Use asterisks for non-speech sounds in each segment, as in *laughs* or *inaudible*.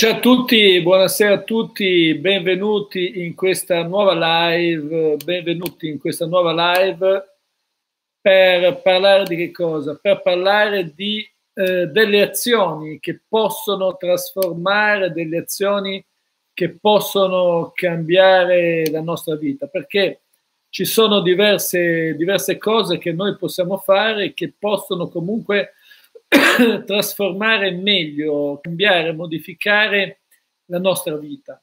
Ciao a tutti, buonasera a tutti, benvenuti in questa nuova live, benvenuti in questa nuova live per parlare di che cosa? Per parlare di, eh, delle azioni che possono trasformare, delle azioni che possono cambiare la nostra vita, perché ci sono diverse, diverse cose che noi possiamo fare che possono comunque *coughs* trasformare meglio, cambiare, modificare la nostra vita.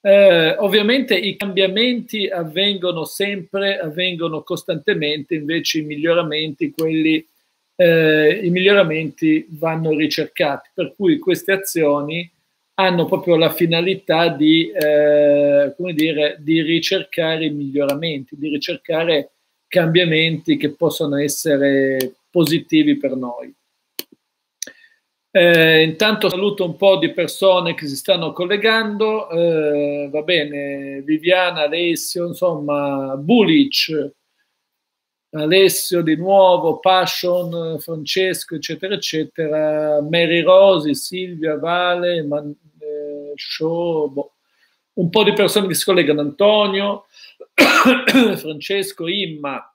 Eh, ovviamente i cambiamenti avvengono sempre, avvengono costantemente, invece i miglioramenti, quelli, eh, i miglioramenti vanno ricercati, per cui queste azioni hanno proprio la finalità di, eh, dire, di ricercare i miglioramenti, di ricercare cambiamenti che possono essere positivi per noi. Eh, intanto saluto un po' di persone che si stanno collegando, eh, va bene, Viviana, Alessio, insomma, Bulic, Alessio di nuovo, Passion, Francesco, eccetera, eccetera, Mary Rosi, Silvia, Vale, Man- eh, Show, boh. un po' di persone che si collegano, Antonio, *coughs* Francesco, Imma,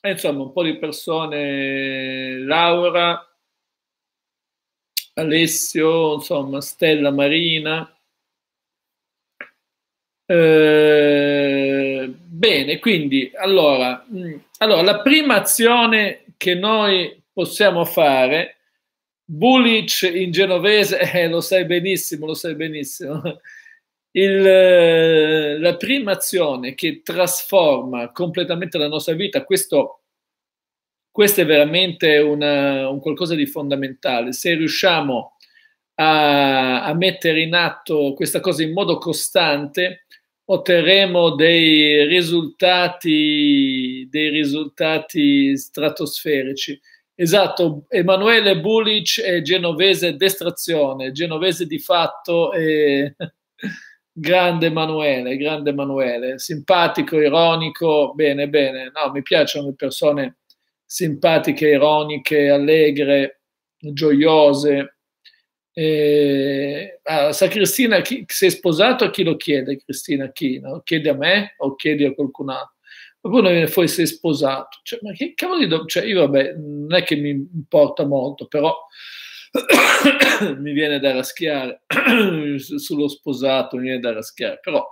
eh, insomma, un po' di persone, Laura, Alessio, insomma, Stella Marina. Eh, bene, quindi allora, mm, allora, la prima azione che noi possiamo fare, Bulic in genovese, *laughs* eh, lo sai benissimo, lo sai benissimo. Il, eh, la prima azione che trasforma completamente la nostra vita, questo questo è veramente una, eh, un qualcosa di fondamentale. Se riusciamo a, a mettere in atto questa cosa in modo costante, otterremo dei risultati, dei risultati stratosferici. Esatto, Emanuele Bulic è genovese d'estrazione, genovese di fatto e *laughs* grande Emanuele, grande Emanuele, simpatico, ironico, bene, bene, no, mi piacciono le persone simpatiche, ironiche, allegre, gioiose. Eh, allora, sa Cristina chi, se è sposato a chi lo chiede? Cristina chi? No? Chiede a me o chiede a qualcun altro? ma Qualcuno viene fuori se è sposato. Cioè, ma che cavolo di... Do... Cioè, io vabbè, non è che mi importa molto, però *coughs* mi viene da raschiare *coughs* sullo sposato, mi viene da raschiare. Però,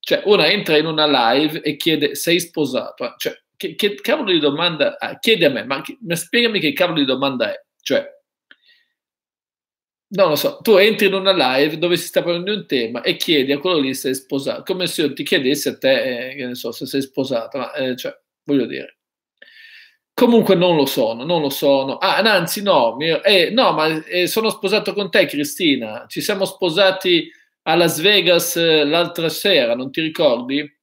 cioè, una entra in una live e chiede sei sposato? Ah, cioè, che, che cavolo di domanda ah, chiedi a me, ma, ma spiegami che cavolo di domanda è. Cioè, non lo so, tu entri in una live dove si sta parlando di un tema e chiedi a quello lì se sei sposato, come se io ti chiedessi a te, eh, che ne so, se sei sposato, ma eh, cioè, voglio dire. Comunque non lo sono, non lo sono. Ah, anzi no, mio, eh, no ma eh, sono sposato con te Cristina, ci siamo sposati a Las Vegas eh, l'altra sera, non ti ricordi?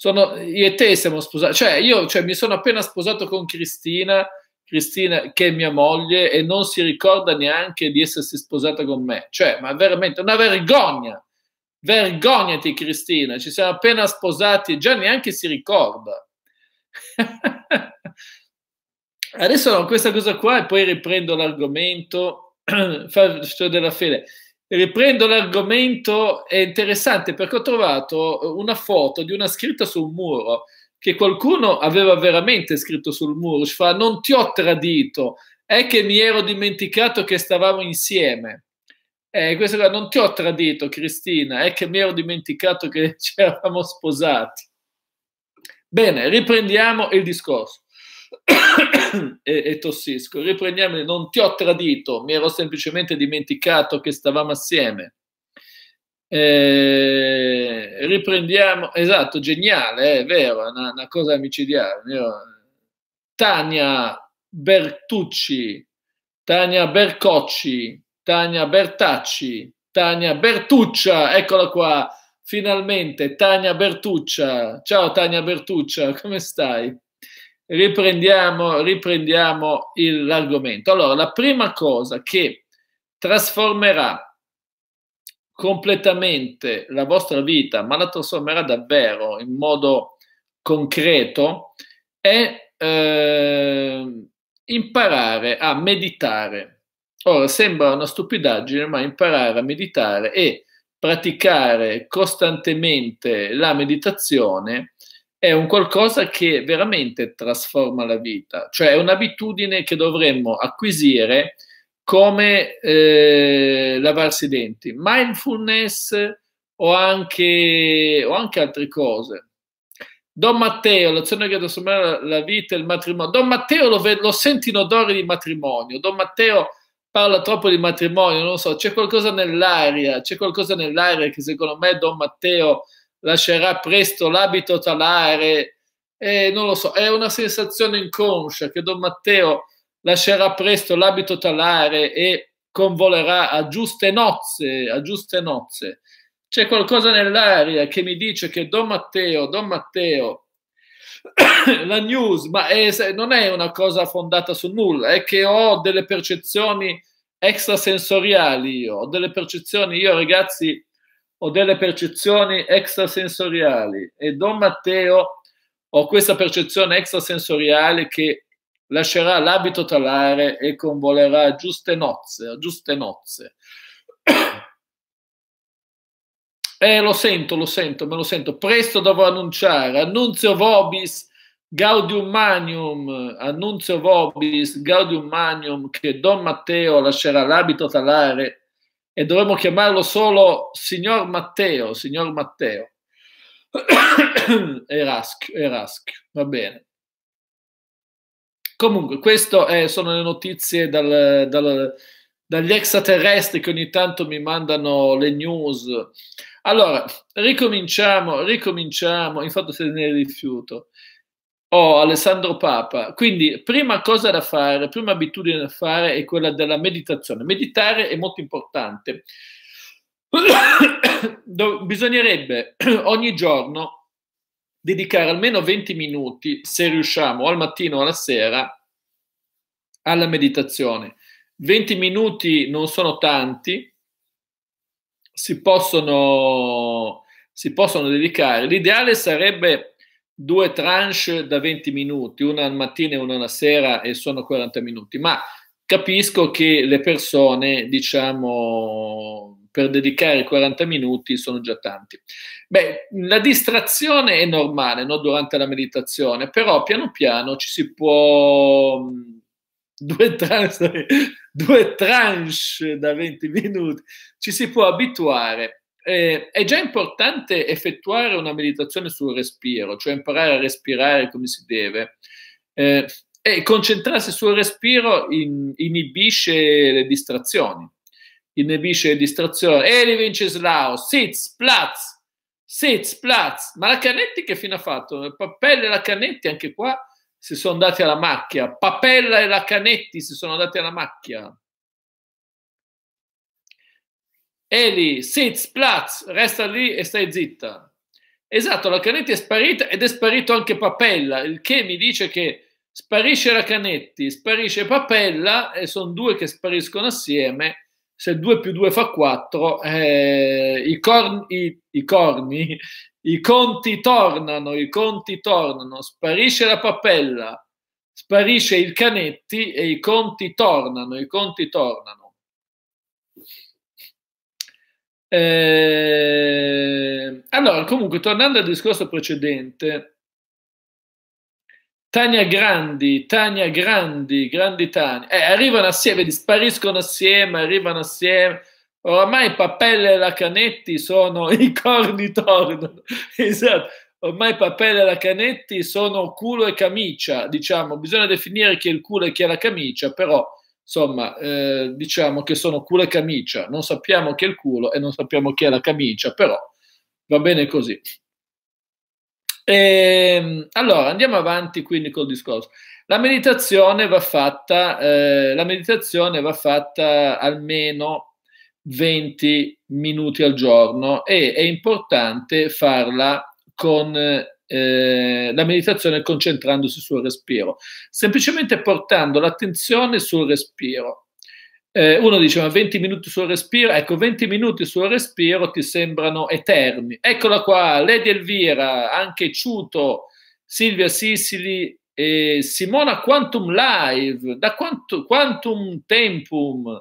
sono, io e te siamo sposati, cioè io cioè, mi sono appena sposato con Cristina, Cristina che è mia moglie e non si ricorda neanche di essersi sposata con me, cioè ma veramente una vergogna, vergognati Cristina, ci siamo appena sposati e già neanche si ricorda. *laughs* Adesso no, questa cosa qua e poi riprendo l'argomento, *clears throat* faccio della fede riprendo l'argomento, è interessante perché ho trovato una foto di una scritta sul muro che qualcuno aveva veramente scritto sul muro, fa non ti ho tradito, è che mi ero dimenticato che stavamo insieme. Eh, questa era, non ti ho tradito Cristina, è che mi ero dimenticato che *laughs* ci eravamo sposati. Bene, riprendiamo il discorso. *coughs* e, e, tossisco. Riprendiamo, non ti ho tradito, mi ero semplicemente dimenticato che stavamo assieme. Eh, riprendiamo, esatto, geniale, eh, è vero, è una, una, cosa micidiale. Tania Bertucci, Tania Bercocci, Tania Bertacci, Tania Bertuccia, eccola qua, finalmente, Tania Bertuccia. Ciao Tania Bertuccia, come stai? riprendiamo, riprendiamo il, l'argomento. Allora, la prima cosa che trasformerà completamente la vostra vita, ma la trasformerà davvero in modo concreto, è eh, imparare a meditare. Ora sembra una stupidaggine, ma imparare a meditare e praticare costantemente la meditazione è un qualcosa che veramente trasforma la vita, cioè è un'abitudine che dovremmo acquisire come eh, lavarsi i denti, mindfulness o anche, o anche altre cose. Don Matteo, l'azione che trasforma la vita e il matrimonio. Don Matteo lo, lo senti in odore di matrimonio. Don Matteo parla troppo di matrimonio, non so, c'è qualcosa nell'aria, c'è qualcosa nell'aria che secondo me Don Matteo lascerà presto l'abito talare, e non lo so, è una sensazione inconscia che Don Matteo lascerà presto l'abito talare e convolerà a giuste nozze, a giuste nozze. C'è qualcosa nell'aria che mi dice che Don Matteo, Don Matteo, *coughs* la news, ma è, non è una cosa fondata su nulla, è che ho delle percezioni extrasensoriali, io, ho delle percezioni, io ragazzi, ho delle percezioni extrasensoriali e Don Matteo ho questa percezione extrasensoriale che lascerà l'abito talare e convolerà giuste nozze, giuste nozze. *clears throat* Eh, lo sento, lo sento, me lo sento. Presto dovrò annunciare. Annunzio vobis gaudium manium. Annunzio vobis gaudium manium che Don Matteo lascerà l'abito talare e dovremmo chiamarlo solo signor Matteo, signor Matteo. *coughs* Erask, Eraschio, va bene. Comunque, queste sono le notizie dal, dal, dagli extraterrestri che ogni tanto mi mandano le news. Allora, ricominciamo, ricominciamo, infatti se ne rifiuto. Oh, Alessandro Papa. Quindi, prima cosa da fare, prima abitudine da fare è quella della meditazione. Meditare è molto importante. *coughs* Bisognerebbe *coughs* ogni giorno dedicare almeno 20 minuti, se riusciamo, al mattino o alla sera, alla meditazione. 20 minuti non sono tanti, si possono, si possono dedicare. L'ideale sarebbe due tranche da 20 minuti, una al mattino e una alla sera e sono 40 minuti, ma capisco che le persone, diciamo, per dedicare 40 minuti sono già tanti. Beh, la distrazione è normale no? durante la meditazione, però piano piano ci si può... Mm, due tranche, *laughs* due tranche da 20 minuti, ci si può abituare eh, è già importante effettuare una meditazione sul respiro, cioè imparare a respirare come si deve. Eh, e concentrarsi sul respiro in, inibisce le distrazioni. Inibisce le distrazioni. Eh, Eli Vinceslao, sitz, platz, sitz, platz. Ma la Canetti che fine ha fatto? Pappella e la Canetti anche qua si sono dati alla macchia. Papella e la Canetti si sono dati alla macchia. Eli, sitz, platz, resta lì e stai zitta. Esatto, la Canetti è sparita ed è sparito anche Papella, il che mi dice che sparisce la Canetti, sparisce Papella e sono due che spariscono assieme. Se 2 più 2 fa 4, eh, i, corni, i, i, corni, i conti tornano, i conti tornano, sparisce la Papella, sparisce il Canetti e i conti tornano, i conti tornano. Eh, allora, ah, comunque, tornando al discorso precedente, Tania Grandi, Tania Grandi, Grandi Tania, eh, arrivano assieme, spariscono assieme, arrivano assieme. Ormai Papelle e la Canetti sono *laughs* i corni tornano. esatto. Ormai Papelle e la Canetti sono culo e camicia, diciamo, bisogna definire chi è il culo e chi è la camicia, però Insomma, eh, diciamo che sono culo e camicia, non sappiamo che è il culo e non sappiamo chi è la camicia, però va bene così. E, ehm, allora, andiamo avanti quindi col discorso. La meditazione va fatta, eh, la meditazione va fatta almeno 20 minuti al giorno e è importante farla con eh, la meditazione concentrandosi sul respiro, semplicemente portando l'attenzione sul respiro. Eh, uno diceva 20 minuti sul respiro, ecco 20 minuti sul respiro ti sembrano eterni. Eccola qua, Lady Elvira, anche Ciuto, Silvia Sicili e Simona Quantum Live, da quanto, Quantum Tempum,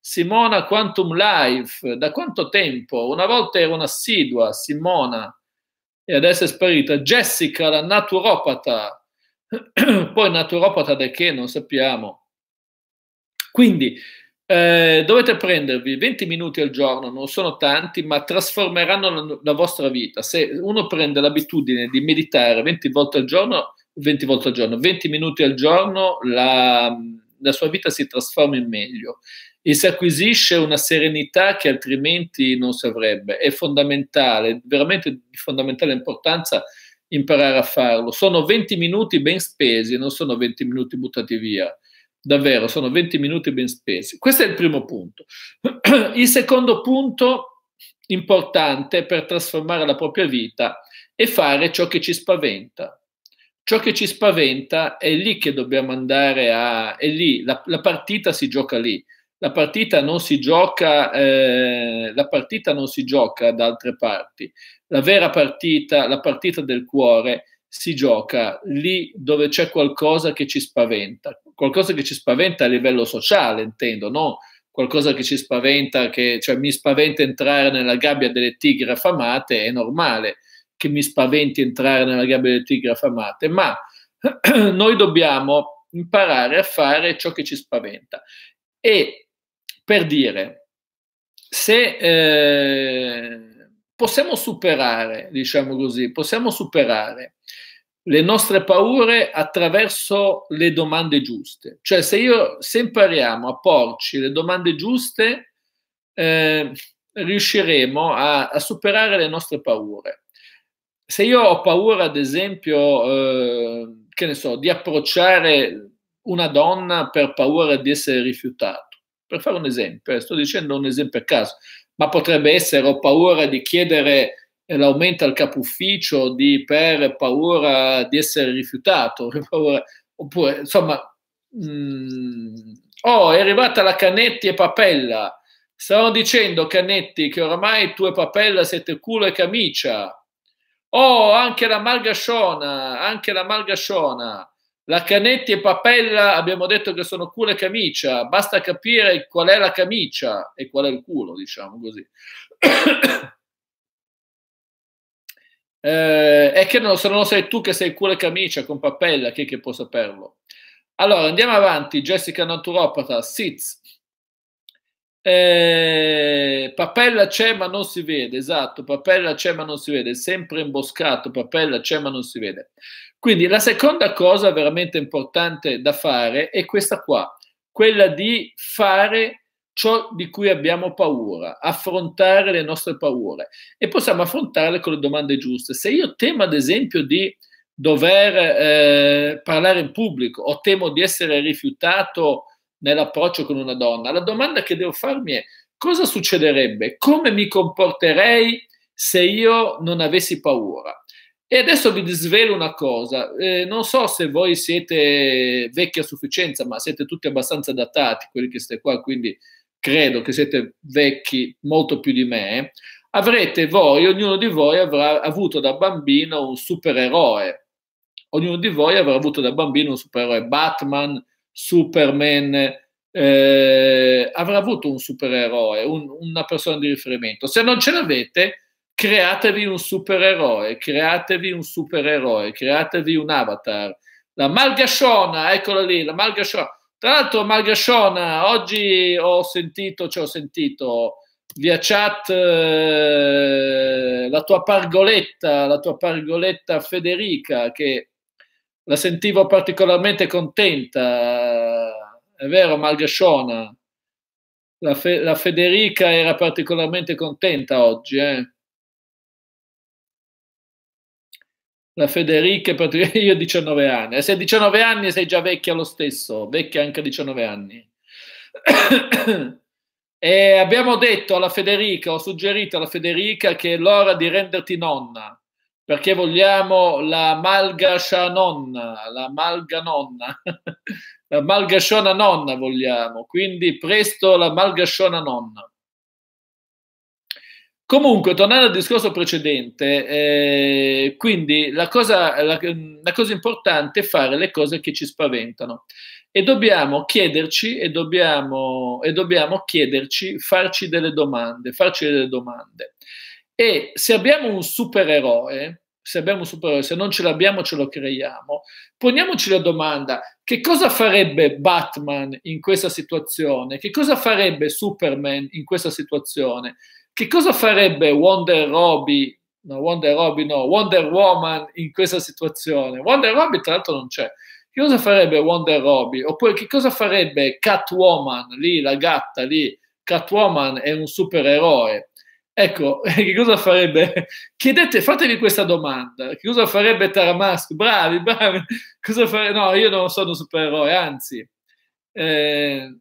Simona Quantum Live, da quanto tempo? Una volta era un'assidua, Simona e adesso è sparita. Jessica, la naturopata, *clears throat* poi naturopata da che non sappiamo. Quindi eh, dovete prendervi 20 minuti al giorno, non sono tanti, ma trasformeranno la, la vostra vita. Se uno prende l'abitudine di meditare 20 volte al giorno, 20 volte al giorno, 20 minuti al giorno, la, la sua vita si trasforma in meglio e si acquisisce una serenità che altrimenti non si avrebbe. È fondamentale, veramente di fondamentale importanza imparare a farlo. Sono 20 minuti ben spesi, non sono 20 minuti buttati via. Davvero, sono 20 minuti ben spesi. Questo è il primo punto. *clears throat* Il secondo punto importante per trasformare la propria vita è fare ciò che ci spaventa. Ciò che ci spaventa è lì che dobbiamo andare a... è lì, la, la partita si gioca lì la partita non si gioca, eh, la partita non si gioca da altre parti. La vera partita, la partita del cuore, si gioca lì dove c'è qualcosa che ci spaventa, qualcosa che ci spaventa a livello sociale, intendo, no? Qualcosa che ci spaventa, che, cioè mi spaventa entrare nella gabbia delle tigre affamate, è normale che mi spaventi entrare nella gabbia delle tigre affamate, ma *clears throat* noi dobbiamo imparare a fare ciò che ci spaventa. E per dire se eh, possiamo superare, diciamo così, possiamo superare le nostre paure attraverso le domande giuste. Cioè se, io, se impariamo a porci le domande giuste, eh, riusciremo a, a, superare le nostre paure. Se io ho paura, ad esempio, eh, che ne so, di approcciare una donna per paura di essere rifiutato, per fare un esempio, eh, sto dicendo un esempio a caso, ma potrebbe essere ho paura di chiedere eh, l'aumento al capo ufficio per paura di essere rifiutato, *laughs* paura, oppure insomma, mh, mm, oh è arrivata la Canetti e Papella, Stavo dicendo Canetti che oramai tu e Papella siete culo e camicia, oh anche la Malgasciona, anche la Malgasciona, la Canetti e Papella abbiamo detto che sono culo e camicia, basta capire qual è la camicia e qual è il culo, diciamo così. *coughs* eh, è che non, se non sei tu che sei culo e camicia con Papella, chi che può saperlo? Allora, andiamo avanti, Jessica Naturopata, Sitz. Eh, papella c'è ma non si vede, esatto, papella c'è ma non si vede, sempre imboscato, papella c'è ma non si vede. Quindi la seconda cosa veramente importante da fare è questa qua, quella di fare ciò di cui abbiamo paura, affrontare le nostre paure e possiamo affrontarle con le domande giuste. Se io temo ad esempio di dover eh, parlare in pubblico o temo di essere rifiutato nell'approccio con una donna, la domanda che devo farmi è cosa succederebbe, come mi comporterei se io non avessi paura? E adesso vi svelo una cosa, eh, non so se voi siete vecchi a sufficienza, ma siete tutti abbastanza datati, quelli che siete qua, quindi credo che siete vecchi molto più di me. Avrete voi, ognuno di voi avrà avuto da bambino un supereroe. Ognuno di voi avrà avuto da bambino un supereroe, Batman, Superman, eh, avrà avuto un supereroe, un, una persona di riferimento. Se non ce l'avete, createvi un supereroe, createvi un supereroe, createvi un avatar. La Malgashona, eccola lì, la Malgashona. Tra l'altro Malgashona, oggi ho sentito, ci cioè ho sentito via chat eh, la tua pargoletta, la tua pargoletta Federica che la sentivo particolarmente contenta, è vero Malgashona? La, Fe- la Federica era particolarmente contenta oggi, eh? La Federica, *laughs* io 19 anni. se hai 19 anni sei già vecchia lo stesso, vecchia anche a 19 anni. *clears throat* e abbiamo detto alla Federica, ho suggerito alla Federica che è l'ora di renderti nonna, perché vogliamo la malgascia nonna, la malga nonna, *laughs* la malgasciona nonna vogliamo, quindi presto la malgasciona nonna. Comunque, tornando al discorso precedente, eh, quindi la cosa, la, la cosa, importante è fare le cose che ci spaventano e dobbiamo chiederci e dobbiamo, e dobbiamo chiederci, farci delle domande, farci delle domande. E se abbiamo un supereroe, se abbiamo un supereroe, se non ce l'abbiamo ce lo creiamo, poniamoci la domanda che cosa farebbe Batman in questa situazione? Che cosa farebbe Superman in questa situazione? Che cosa farebbe Wonder Robby, No, Wonder Robby no, Wonder Woman in questa situazione. Wonder Robby tra l'altro non c'è. Che cosa farebbe Wonder Robby? Oppure che cosa farebbe Catwoman, lì la gatta lì? Catwoman è un supereroe. Ecco, *laughs* che cosa farebbe? Chiedete, fatevi questa domanda. Che cosa farebbe Taramasco? Bravi, bravi. Cosa fare? No, io non sono supereroe, anzi. Eh,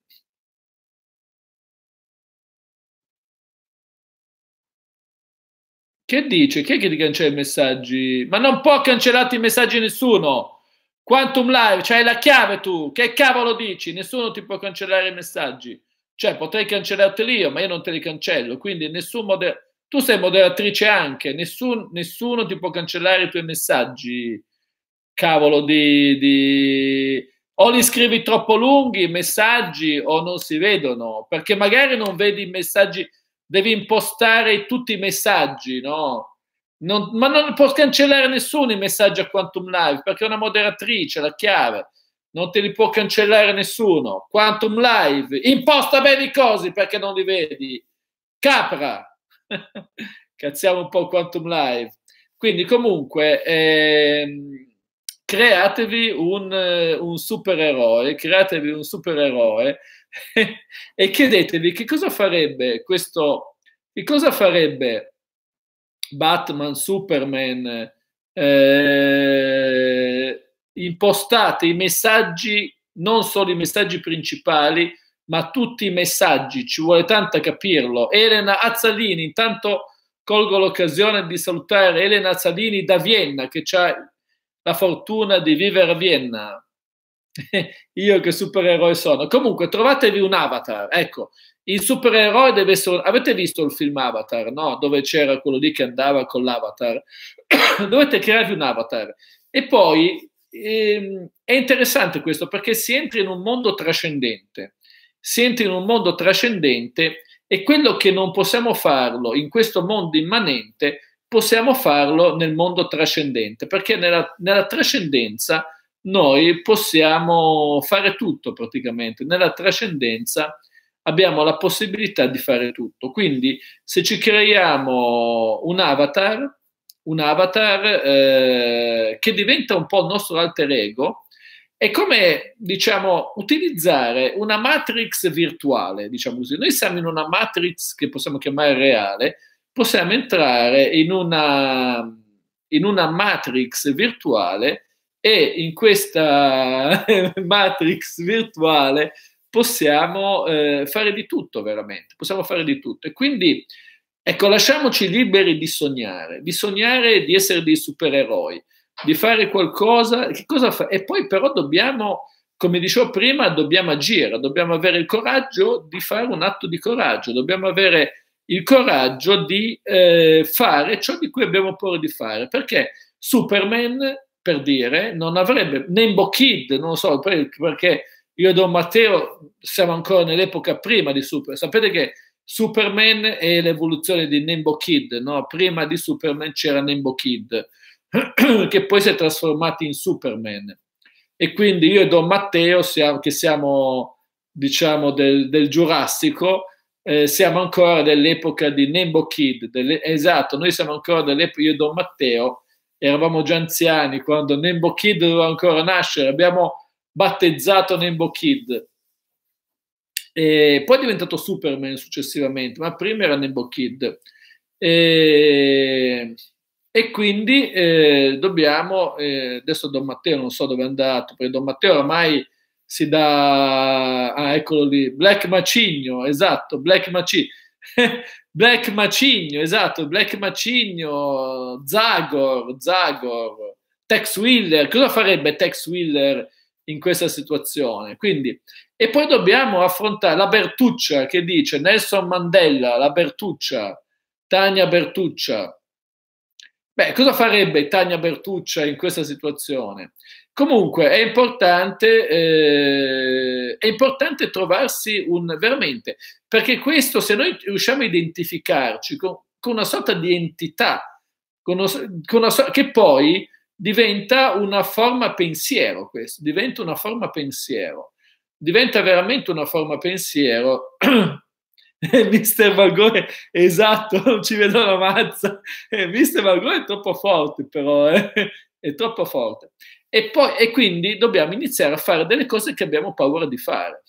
Che dice? Chi è che ti cancella i messaggi? Ma non può cancellarti i messaggi nessuno. Quantum Live, c'hai la chiave tu. Che cavolo dici? Nessuno ti può cancellare i messaggi. Cioè, potrei cancellarteli io, ma io non te li cancello. Quindi nessun moder- tu sei moderatrice anche, nessun, nessuno ti può cancellare i tuoi messaggi. Cavolo di, di... O li scrivi troppo lunghi, i messaggi, o non si vedono. Perché magari non vedi i messaggi devi impostare tutti i messaggi, no? Non, ma non può cancellare nessuno i messaggi a Quantum Live perché è una moderatrice, la chiave. Non te li può cancellare nessuno. Quantum Live, imposta bene i cosi perché non li vedi. Capra, *laughs* cazziamo un po' Quantum Live. Quindi comunque ehm, createvi un, eh, un supereroe, createvi un supereroe *laughs* e chiedetevi che cosa farebbe questo, che cosa farebbe Batman, Superman, eh, impostate i messaggi, non solo i messaggi principali, ma tutti i messaggi, ci vuole tanto capirlo. Elena Azzalini, intanto colgo l'occasione di salutare Elena Azzalini da Vienna, che ha la fortuna di vivere a Vienna. *laughs* Io che supereroe sono. Comunque, trovatevi un avatar. Ecco, il supereroe deve essere. Avete visto il film Avatar, no? Dove c'era quello lì che andava con l'avatar. *coughs* Dovete crearvi un avatar. E poi ehm, è interessante questo perché si entra in un mondo trascendente. Si entra in un mondo trascendente e quello che non possiamo farlo in questo mondo immanente, possiamo farlo nel mondo trascendente, perché nella, nella trascendenza noi possiamo fare tutto praticamente. Nella trascendenza abbiamo la possibilità di fare tutto. Quindi se ci creiamo un avatar, un avatar eh, che diventa un po' il nostro alter ego, è come diciamo, utilizzare una matrix virtuale, diciamo così. Noi siamo in una matrix che possiamo chiamare reale, possiamo entrare in una, in una matrix virtuale e in questa *laughs* matrix virtuale possiamo eh, fare di tutto veramente, possiamo fare di tutto. E quindi, ecco, lasciamoci liberi di sognare, di sognare di essere dei supereroi, di fare qualcosa, Che cosa fa? e poi però dobbiamo, come dicevo prima, dobbiamo agire, dobbiamo avere il coraggio di fare un atto di coraggio, dobbiamo avere il coraggio di eh, fare ciò di cui abbiamo paura di fare, perché Superman per dire, non avrebbe Nembo Kid, non lo so, perché io e Don Matteo siamo ancora nell'epoca prima di Superman. Sapete che Superman è l'evoluzione di Nembo Kid, no? prima di Superman c'era Nembo Kid, *clears throat* che poi si è trasformato in Superman. E quindi io e Don Matteo, siamo, che siamo diciamo del, del Giurassico, eh, siamo ancora dell'epoca di Nembo Kid, delle, esatto, noi siamo ancora dell'epoca, io e Don Matteo, eravamo già anziani quando Nembo Kid doveva ancora nascere, abbiamo battezzato Nembo Kid. E poi è diventato Superman successivamente, ma prima era Nembo Kid. E, e quindi eh, dobbiamo, eh, adesso Don Matteo non so dove è andato, perché Don Matteo ormai si dà, ah eccolo lì, Black Macigno, esatto, Black Macigno *laughs* Black Macigno, esatto, Black Macigno, Zagor, Zagor, Tex Wheeler, cosa farebbe Tex Wheeler in questa situazione? Quindi, e poi dobbiamo affrontare la Bertuccia che dice Nelson Mandela, la Bertuccia, Tania Bertuccia. Beh, cosa farebbe Tania Bertuccia in questa situazione? Comunque è importante, eh, è importante trovarsi un veramente, perché questo se noi riusciamo a identificarci con, con una sorta di entità, con una, con una che poi diventa una forma pensiero, questo, diventa una forma pensiero, diventa veramente una forma pensiero. *clears throat* Eh, mister Valgore, esatto, non ci vedo la mazza. Eh, mister Valgore è troppo forte, però eh? è troppo forte. E, poi, e quindi dobbiamo iniziare a fare delle cose che abbiamo paura di fare.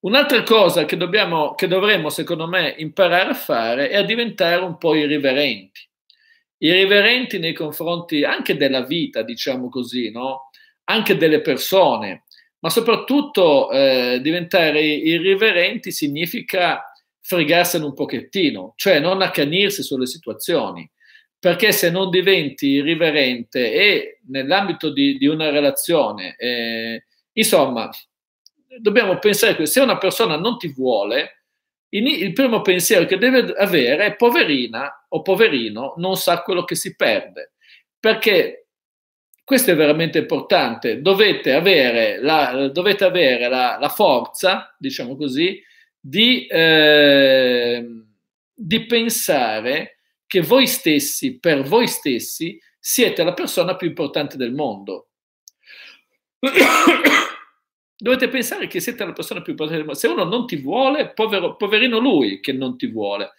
Un'altra cosa che, dobbiamo, che dovremmo, secondo me, imparare a fare è a diventare un po' irriverenti. Irriverenti nei confronti anche della vita, diciamo così, no? anche delle persone, ma soprattutto eh, diventare irriverenti significa fregarsene un pochettino, cioè non accanirsi sulle situazioni perché se non diventi irriverente e nell'ambito di, di una relazione, eh, insomma, dobbiamo pensare che se una persona non ti vuole, il primo pensiero che deve avere è poverina o poverino non sa quello che si perde, perché questo è veramente importante, dovete avere la, dovete avere la, la forza, diciamo così, di, eh, di pensare che voi stessi, per voi stessi, siete la persona più importante del mondo. *coughs* Dovete pensare che siete la persona più importante del mondo. Se uno non ti vuole, povero, poverino lui che non ti vuole,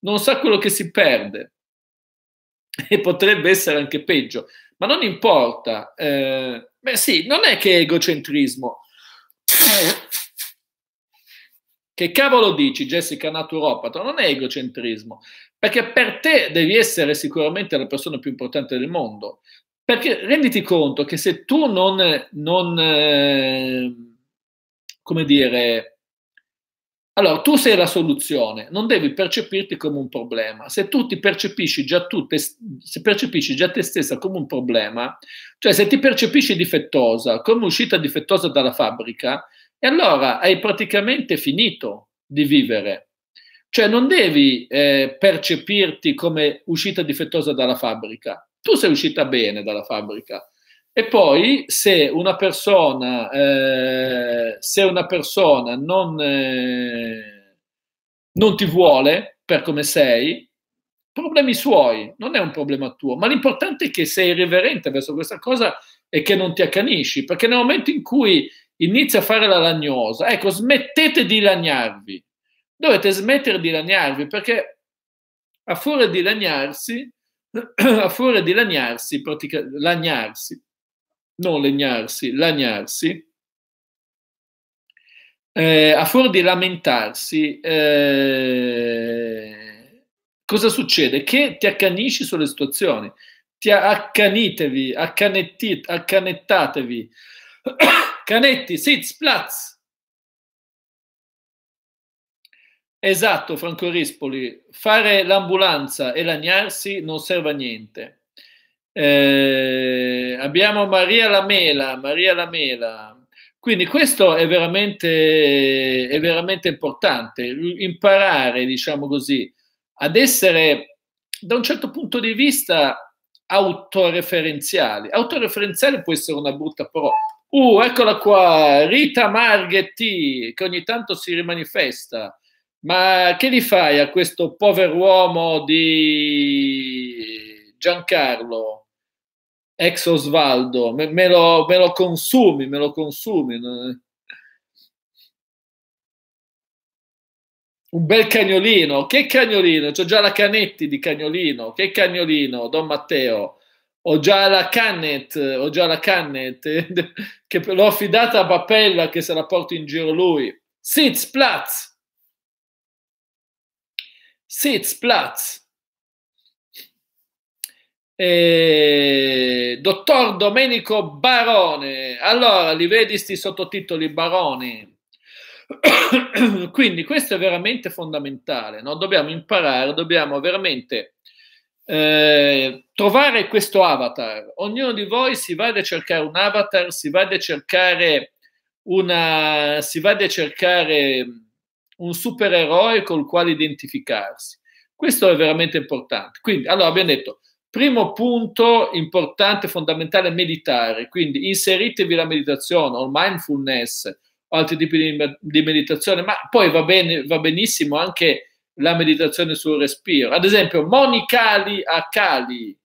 non sa quello che si perde e potrebbe essere anche peggio, ma non importa. Eh, beh sì, non è che è egocentrismo, Che cavolo dici, Jessica naturopata? Non è egocentrismo, perché per te devi essere sicuramente la persona più importante del mondo. Perché renditi conto che se tu non, non eh, come dire, allora tu sei la soluzione, non devi percepirti come un problema. Se tu ti percepisci già, tu te, se percepisci già te stessa come un problema, cioè se ti percepisci difettosa, come uscita difettosa dalla fabbrica, e allora hai praticamente finito di vivere. Cioè non devi eh, percepirti come uscita difettosa dalla fabbrica. Tu sei uscita bene dalla fabbrica. E poi se una persona, eh, se una persona non, eh, non ti vuole per come sei, problemi suoi, non è un problema tuo, ma l'importante è che sei irriverente verso questa cosa e che non ti accanisci, perché nel momento in cui inizia a fare la lagnosa. Ecco, smettete di lagnarvi. Dovete smettere di lagnarvi perché a fuori di lagnarsi, *clears throat* a fuori di lagnarsi, pratica, lagnarsi, non legnarsi, lagnarsi, eh, a fuori di lamentarsi, eh, cosa succede? Che ti accanisci sulle situazioni, ti accanitevi, accanettatevi *coughs* Canetti, Sitz, Platz. Esatto, Franco Rispoli, fare l'ambulanza e lagnarsi non serve a niente. Eh, abbiamo Maria Lamela, Maria Lamela. Quindi questo è veramente, è veramente importante, imparare, diciamo così, ad essere da un certo punto di vista autoreferenziali. Autoreferenziale può essere una brutta parola, Uh, eccola qua, Rita Marghetti, che ogni tanto si rimanifesta. Ma che gli fai a questo pover'uomo di Giancarlo, ex Osvaldo? Me, me, lo, me lo consumi, me lo consumi. Un bel cagnolino, che cagnolino? C'ho già la Canetti di cagnolino, che cagnolino, Don Matteo ho già la Cannet, ho già la Cannet, *laughs* che l'ho affidata a Bappella che se la porta in giro lui. Sitz Platz! Sitz Platz! E... Dottor Domenico Barone, allora li vedi sti sottotitoli Barone? *coughs* Quindi questo è veramente fondamentale, no? dobbiamo imparare, dobbiamo veramente eh, trovare questo avatar. Ognuno di voi si va a cercare un avatar, si va a cercare una, si va a cercare mm, un supereroe col quale identificarsi. Questo è veramente importante. Quindi, allora abbiamo detto, primo punto importante, fondamentale, meditare. Quindi inseritevi la meditazione o mindfulness o altri tipi di, di meditazione, ma poi va, bene, va benissimo anche la meditazione sul respiro. Ad esempio, Monicali a Cali,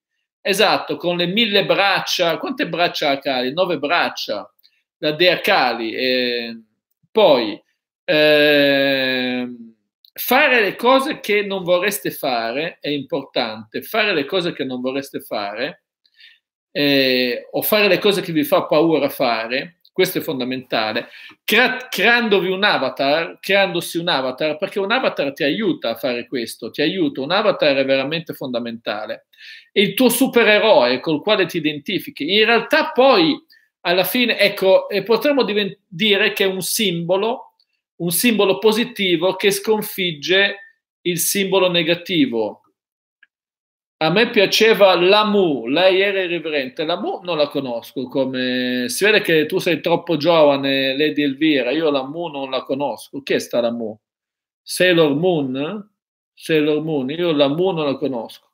esatto, con le mille braccia. Quante braccia ha Cali? Nove braccia, la dea Cali. E ehm, poi, eh, fare le cose che non vorreste fare è importante. Fare le cose che non vorreste fare eh, o fare le cose che vi fa paura fare questo è fondamentale, Crea- creandovi un avatar, creandosi un avatar, perché un avatar ti aiuta a fare questo, ti aiuta, un avatar è veramente fondamentale. è il tuo supereroe col quale ti identifichi, in realtà poi alla fine, ecco, e potremmo divent- dire che è un simbolo, un simbolo positivo che sconfigge il simbolo negativo, a me piaceva Lamu, lei era irriverente. Lamu non la conosco come... Si vede che tu sei troppo giovane, Lady Elvira. Io Lamu non la conosco. Chi è sta Lamu? Sailor Moon? Sailor Moon. Io Lamu non la conosco.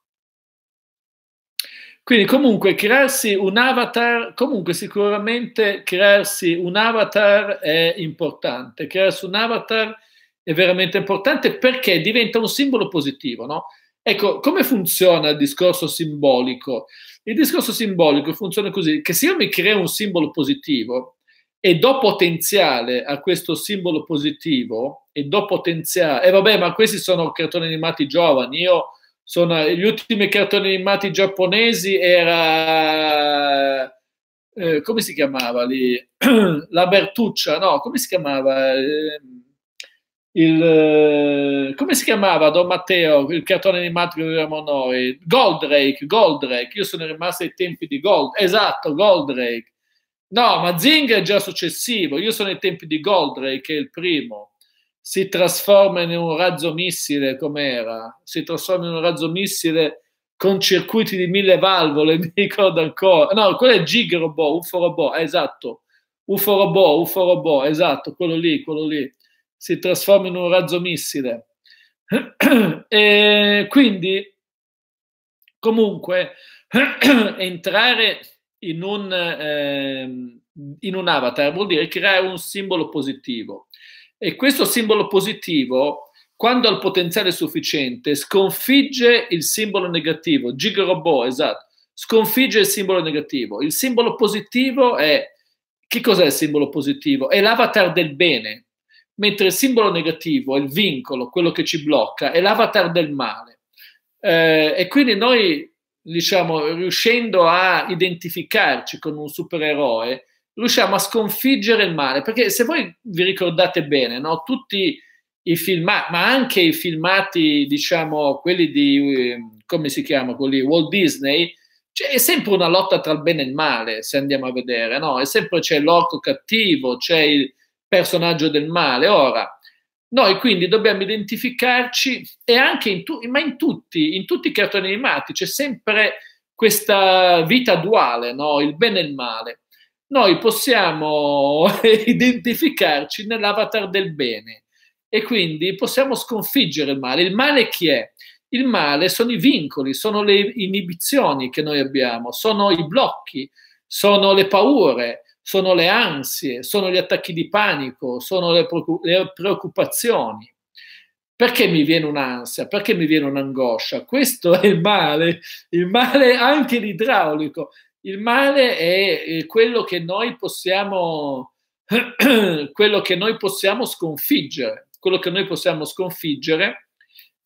Quindi comunque crearsi un avatar, comunque sicuramente crearsi un avatar è importante. Crearsi un avatar è veramente importante perché diventa un simbolo positivo, no? Ecco, come funziona il discorso simbolico? Il discorso simbolico funziona così, che se io mi creo un simbolo positivo e do potenziale a questo simbolo positivo e do potenziale, e eh, vabbè, ma questi sono cartoni animati giovani, io sono gli ultimi cartoni animati giapponesi era eh, come si chiamava lì? *clears throat* La Bertuccia, no, come si chiamava? Eh, il, eh, come si chiamava Don Matteo, il cartone animato che avevamo noi? Goldrake, Goldrake, io sono rimasto ai tempi di Gold, esatto, Goldrake. No, ma Zing è già successivo, io sono ai tempi di Goldrake, che è il primo. Si trasforma in un razzo missile, com'era? Si trasforma in un razzo missile con circuiti di mille valvole, *laughs* mi ricordo ancora. No, quello è Gig Robot, UFO Robot, esatto. UFO Robot, UFO Robot, esatto, quello lì, quello lì si trasforma in un razzo missile. *clears throat* e quindi, comunque, *clears throat* entrare in un, eh, in un avatar vuol dire creare un simbolo positivo. E questo simbolo positivo, quando ha il potenziale sufficiente, sconfigge il simbolo negativo. Gig robot, esatto. Sconfigge il simbolo negativo. Il simbolo positivo è... Che cos'è il simbolo positivo? È l'avatar del bene mentre il simbolo negativo, il vincolo, quello che ci blocca, è l'avatar del male. Eh, e quindi noi, diciamo, riuscendo a identificarci con un supereroe, riusciamo a sconfiggere il male, perché se voi vi ricordate bene, no, tutti i filmati, ma anche i filmati, diciamo, quelli di, ehm, come si chiama, quelli Walt Disney, cioè, è sempre una lotta tra il bene e il male, se andiamo a vedere, no? È sempre c'è l'orco cattivo, c'è il, personaggio del male. Ora, noi quindi dobbiamo identificarci e anche in, tu, ma in tutti, in tutti i cartoni animati c'è sempre questa vita duale, no? il bene e il male. Noi possiamo *laughs* identificarci nell'avatar del bene e quindi possiamo sconfiggere il male. Il male chi è? Il male sono i vincoli, sono le inibizioni che noi abbiamo, sono i blocchi, sono le paure, sono le ansie, sono gli attacchi di panico, sono le, preoccupazioni. Perché mi viene un'ansia? Perché mi viene un'angoscia? Questo è il male, il male anche l'idraulico. Il male è eh, quello che noi possiamo, *clears throat* quello che noi possiamo sconfiggere, quello che noi possiamo sconfiggere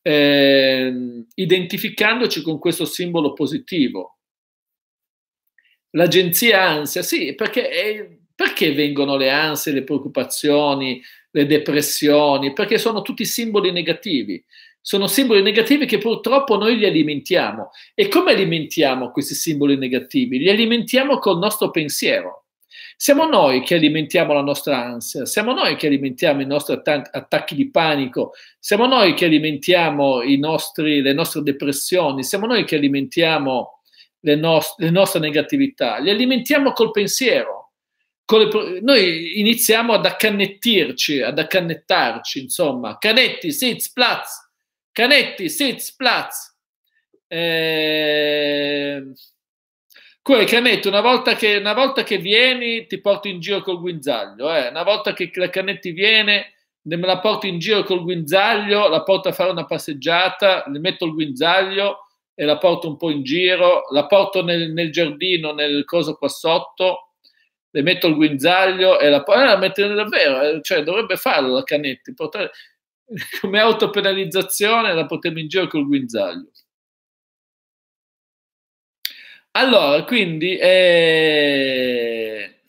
eh, identificandoci con questo simbolo positivo, L'agenzia ansia, sì, perché, eh, perché vengono le ansie, le preoccupazioni, le depressioni? Perché sono tutti simboli negativi. Sono simboli negativi che purtroppo noi li alimentiamo. E come alimentiamo questi simboli negativi? Li alimentiamo col nostro pensiero. Siamo noi che alimentiamo la nostra ansia, siamo noi che alimentiamo i nostri attac- attacchi di panico, siamo noi che alimentiamo nostri, le nostre depressioni, siamo noi che alimentiamo le, nost- le nostre negatività, le alimentiamo col pensiero. Le, noi iniziamo ad accannettirci, ad accannettarci, insomma, canetti, sitz, platz, canetti, sitz, platz. Eh, quel canetto, una volta, che, una volta che vieni, ti porto in giro col guinzaglio. Eh. Una volta che la canetti viene, me la porto in giro col guinzaglio, la porto a fare una passeggiata, le metto il guinzaglio e la porto un po' in giro, la porto nel, nel giardino, nel coso qua sotto, le metto il guinzaglio e la, eh, la metto davvero, eh, cioè dovrebbe farlo la Canetti, portare, *laughs* come autopenalizzazione la portiamo in giro col guinzaglio. Allora, quindi eh,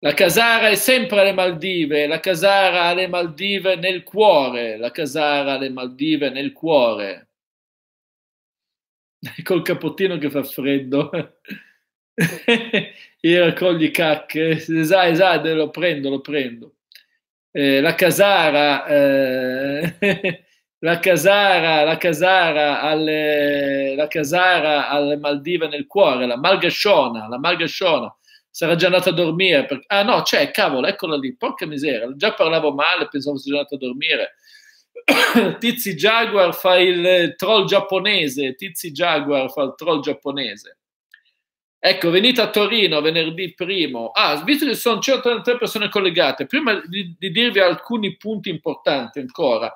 la Casara è sempre alle Maldive, la Casara alle Maldive nel cuore, la Casara alle Maldive nel cuore. *laughs* col capottino che fa freddo e raccogli cacche. Esatto, esatto, lo prendo, lo prendo. Eh, la Casara, eh, *laughs* la Casara, la Casara alle, la Casara alle Maldive nel cuore, la Malgasciona, la Malgasciona. Sarà già andata a dormire. Per... Ah no, c'è, cavolo, eccola lì, porca miseria. Già parlavo male, pensavo sia già andata a dormire *coughs* Tizi Jaguar fa il troll giapponese, Tizi Jaguar fa il troll giapponese. Ecco, venite a Torino venerdì primo. Ah, visto che sono 133 persone collegate, prima di, di dirvi alcuni punti importanti ancora,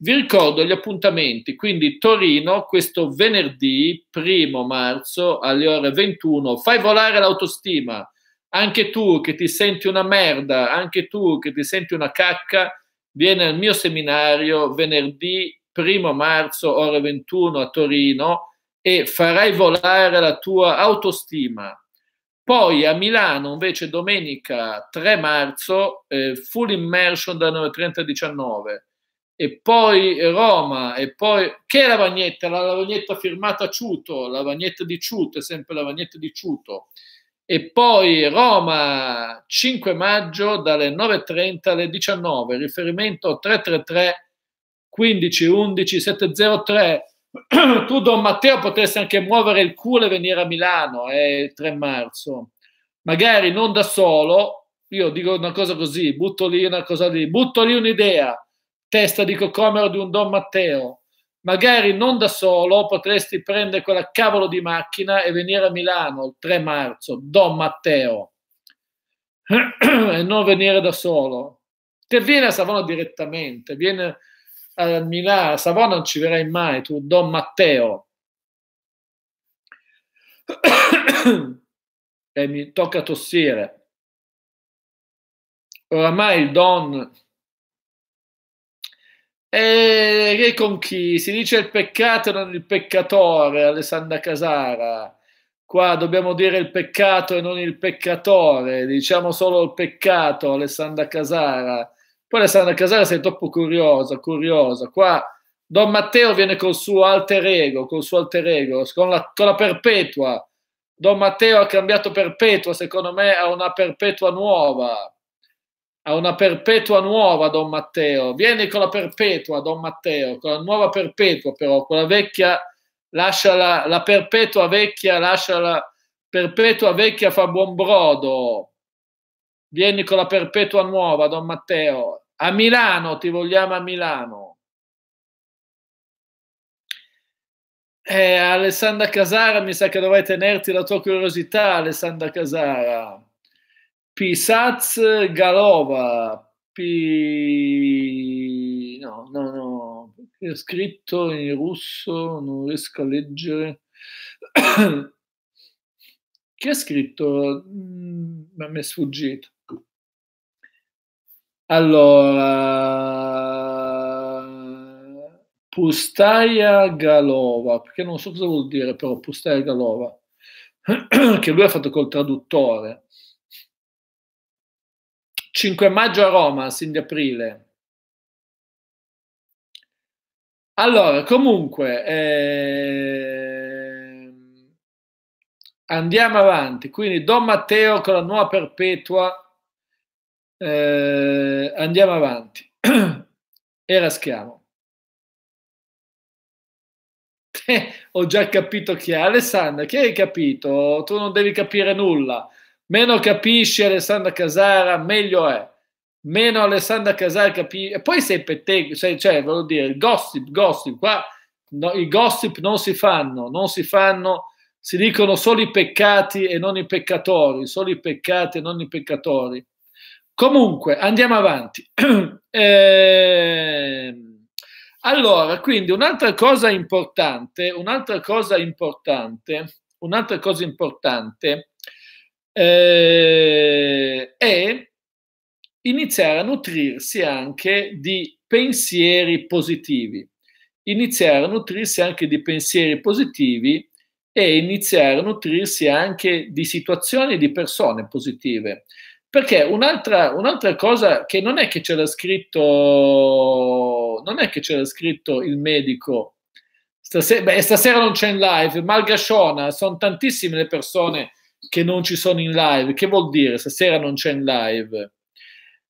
vi ricordo gli appuntamenti. Quindi Torino, questo venerdì primo marzo alle ore 21, fai volare l'autostima. Anche tu che ti senti una merda, anche tu che ti senti una cacca, viene al mio seminario venerdì 1 marzo ore 21 a Torino e farai volare la tua autostima. Poi a Milano invece domenica 3 marzo eh, full immersion da 9.30-19 a e poi Roma e poi che lavagnetta? La lavagnetta firmata Ciuto, lavagnetta di Ciuto, è sempre lavagnetta di Ciuto. E poi Roma 5 maggio dalle 9.30 alle 19, riferimento 333 15 11 703. tu Don Matteo potresti anche muovere il culo e venire a Milano eh, il 3 marzo, magari non da solo, io dico una cosa così, butto lì una cosa lì, butto lì un'idea, testa di cocomero di un Don Matteo, magari non da solo potresti prendere quella cavolo di macchina e venire a Milano il 3 marzo, Don Matteo, *clears throat* e non venire da solo. Che viene a Savona direttamente, viene a Milano, a Savona non ci verrai mai, tu, Don Matteo. *clears throat* e mi tocca tossire. Oramai il Don eh, e con chi? Si dice il peccato e non il peccatore, Alessandra Casara. Qua dobbiamo dire il peccato e non il peccatore, diciamo solo il peccato, Alessandra Casara. Poi Alessandra Casara sei troppo curiosa, curiosa. Qua Don Matteo viene col suo alter ego, col suo alter ego, con la, con la perpetua. Don Matteo ha cambiato perpetua, secondo me ha una perpetua nuova a una perpetua nuova Don Matteo. Vieni con la perpetua Don Matteo, con la nuova perpetua però, con la vecchia, lasciala, la perpetua vecchia, lasciala, perpetua vecchia fa buon brodo. Vieni con la perpetua nuova Don Matteo. A Milano, ti vogliamo a Milano. Eh, Alessandra Casara, mi sa che dovrai tenerti la tua curiosità, Alessandra Casara. Pisaz Galova, P... no, no, no, è scritto in russo, non riesco a leggere. *coughs* Chi ha scritto? Mm, ma mi è sfuggito. Allora, Pustaia Galova, perché non so cosa vuol dire però Pustaia Galova, *coughs* che lui ha fatto col traduttore 5 maggio a Roma, sin di aprile. Allora, comunque, eh, andiamo avanti. Quindi Don Matteo con la nuova perpetua, eh, andiamo avanti. *clears throat* e raschiamo. *laughs* Ho già capito chi è Alessandra, chi hai capito? Tu non devi capire nulla meno capisce Alessandra Casara, meglio è. Meno Alessandra Casara capisce. E poi sei pettegolo, cioè, voglio dire, il gossip, gossip, qua no, i gossip non si fanno, non si fanno, si dicono solo i peccati e non i peccatori, solo i peccati e non i peccatori. Comunque, andiamo avanti. *clears throat* eh, allora, quindi un'altra cosa importante, un'altra cosa importante, un'altra cosa importante eh, è iniziare a nutrirsi anche di pensieri positivi, iniziare a nutrirsi anche di pensieri positivi e iniziare a nutrirsi anche di situazioni e di persone positive. Perché un'altra, un'altra, cosa che non è che ce l'ha scritto, non è che ce l'ha scritto il medico, stasera, beh, stasera non c'è in live, Malgasciona, sono tantissime le persone che non ci sono in live. Che vuol dire stasera non c'è in live?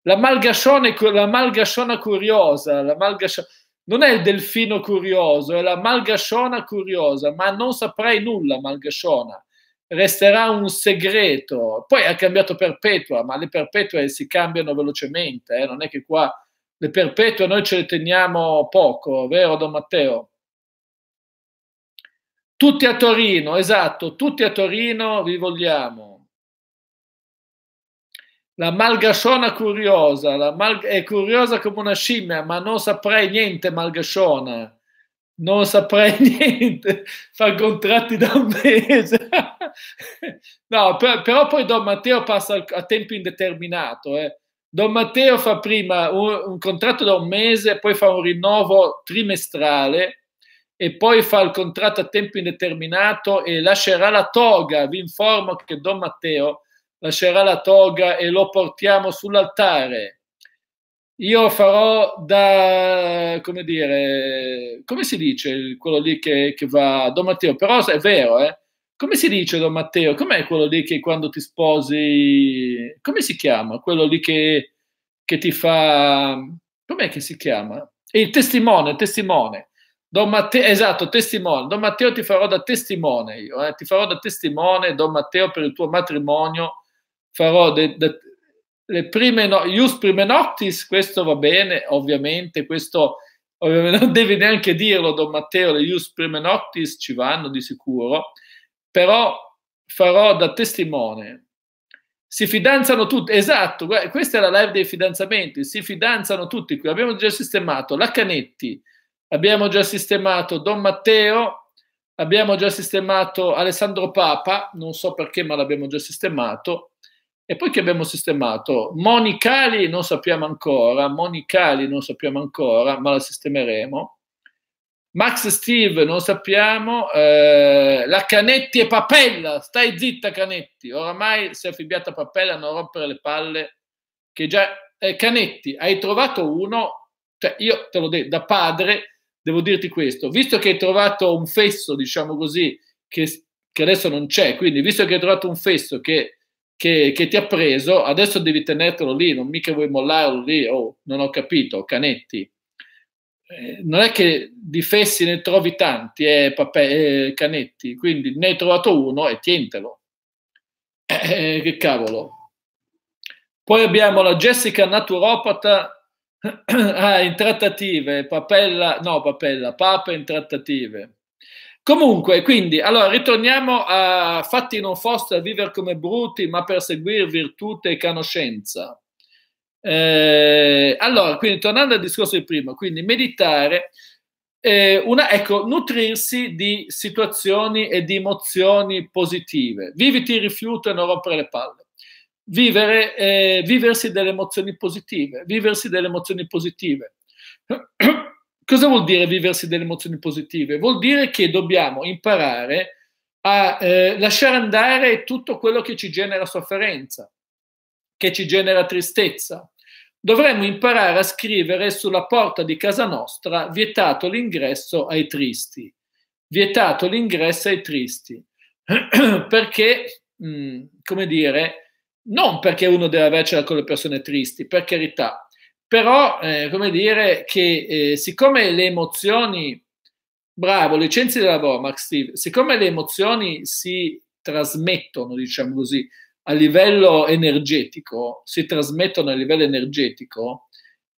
La malgascione, la malgasciona curiosa, la malgasciona, non è il delfino curioso, è la malgasciona curiosa, ma non saprai nulla malgasciona. Resterà un segreto. Poi ha cambiato perpetua, ma le perpetue si cambiano velocemente, eh? non è che qua le perpetue noi ce le teniamo poco, vero Don Matteo? Tutti a Torino, esatto, tutti a Torino vi vogliamo. La malgasciona curiosa, la mal- è curiosa come una scimmia, ma non saprei niente malgasciona. Non saprei *laughs* niente, fa contratti da un mese. *laughs* no, per, però poi Don Matteo passa a tempo indeterminato. Eh. Don Matteo fa prima un, un contratto da un mese, poi fa un rinnovo trimestrale e poi fa il contratto a tempo indeterminato e lascerà la toga. Vi informo che Don Matteo lascerà la toga e lo portiamo sull'altare. Io farò da, come dire, come si dice quello lì che, che va, Don Matteo, però è vero, eh? Come si dice Don Matteo? Com'è quello lì che quando ti sposi, come si chiama? Quello lì che, che ti fa, com'è che si chiama? E il testimone, il testimone. Don Matteo, esatto, testimone. Don Matteo ti farò da testimone, io, eh? ti farò da testimone, Don Matteo, per il tuo matrimonio. Farò de, de, le prime, no, ius prime noctis, questo va bene, ovviamente, questo ovviamente *laughs* non devi neanche dirlo, Don Matteo, le ius prime noctis ci vanno di sicuro, però farò da testimone. Si fidanzano tutti, esatto, questa è la live dei fidanzamenti, si fidanzano tutti, qui abbiamo già sistemato la Canetti, abbiamo già sistemato Don Matteo, abbiamo già sistemato Alessandro Papa, non so perché ma l'abbiamo già sistemato, e poi che abbiamo sistemato? Monicali non sappiamo ancora, Monicali non sappiamo ancora, ma la sistemeremo. Max Steve non sappiamo, eh, la Canetti e Papella, stai zitta Canetti, oramai si è affibbiata Papella a non rompere le palle, che già eh, Canetti, hai trovato uno, cioè io te lo dico, da padre devo dirti questo, visto che hai trovato un fesso, diciamo così, che, che adesso non c'è, quindi visto che hai trovato un fesso che, che, che, ti ha preso, adesso devi tenertelo lì, non mica vuoi mollarlo lì, oh, non ho capito, canetti. Eh, non è che di fessi ne trovi tanti, eh, papè, eh, canetti, quindi ne hai trovato uno e tientelo. Eh, eh che cavolo. Poi abbiamo la Jessica naturopata ah, in trattative, Papella, no, Papella, Papa in trattative. Comunque, quindi, allora ritorniamo a fatti non foste a vivere come bruti, ma per seguire virtute e conoscenza. Eh, allora, quindi, tornando al discorso di prima, quindi meditare, eh, una, ecco, nutrirsi di situazioni e di emozioni positive. Viviti il rifiuto e non rompere le palle vivere, eh, viversi delle emozioni positive, viversi delle emozioni positive. *clears throat* Cosa vuol dire viversi delle emozioni positive? Vuol dire che dobbiamo imparare a eh, lasciare andare tutto quello che ci genera sofferenza, che ci genera tristezza. Dovremmo imparare a scrivere sulla porta di casa nostra vietato l'ingresso ai tristi. Vietato l'ingresso ai tristi. *clears throat* Perché, mh, mm, come dire, non perché uno deve avercela con le persone tristi, per carità, però eh, come dire che eh, siccome le emozioni, bravo, licenzi di lavoro Mark Steve, siccome le emozioni si trasmettono, diciamo così, a livello energetico, si trasmettono a livello energetico,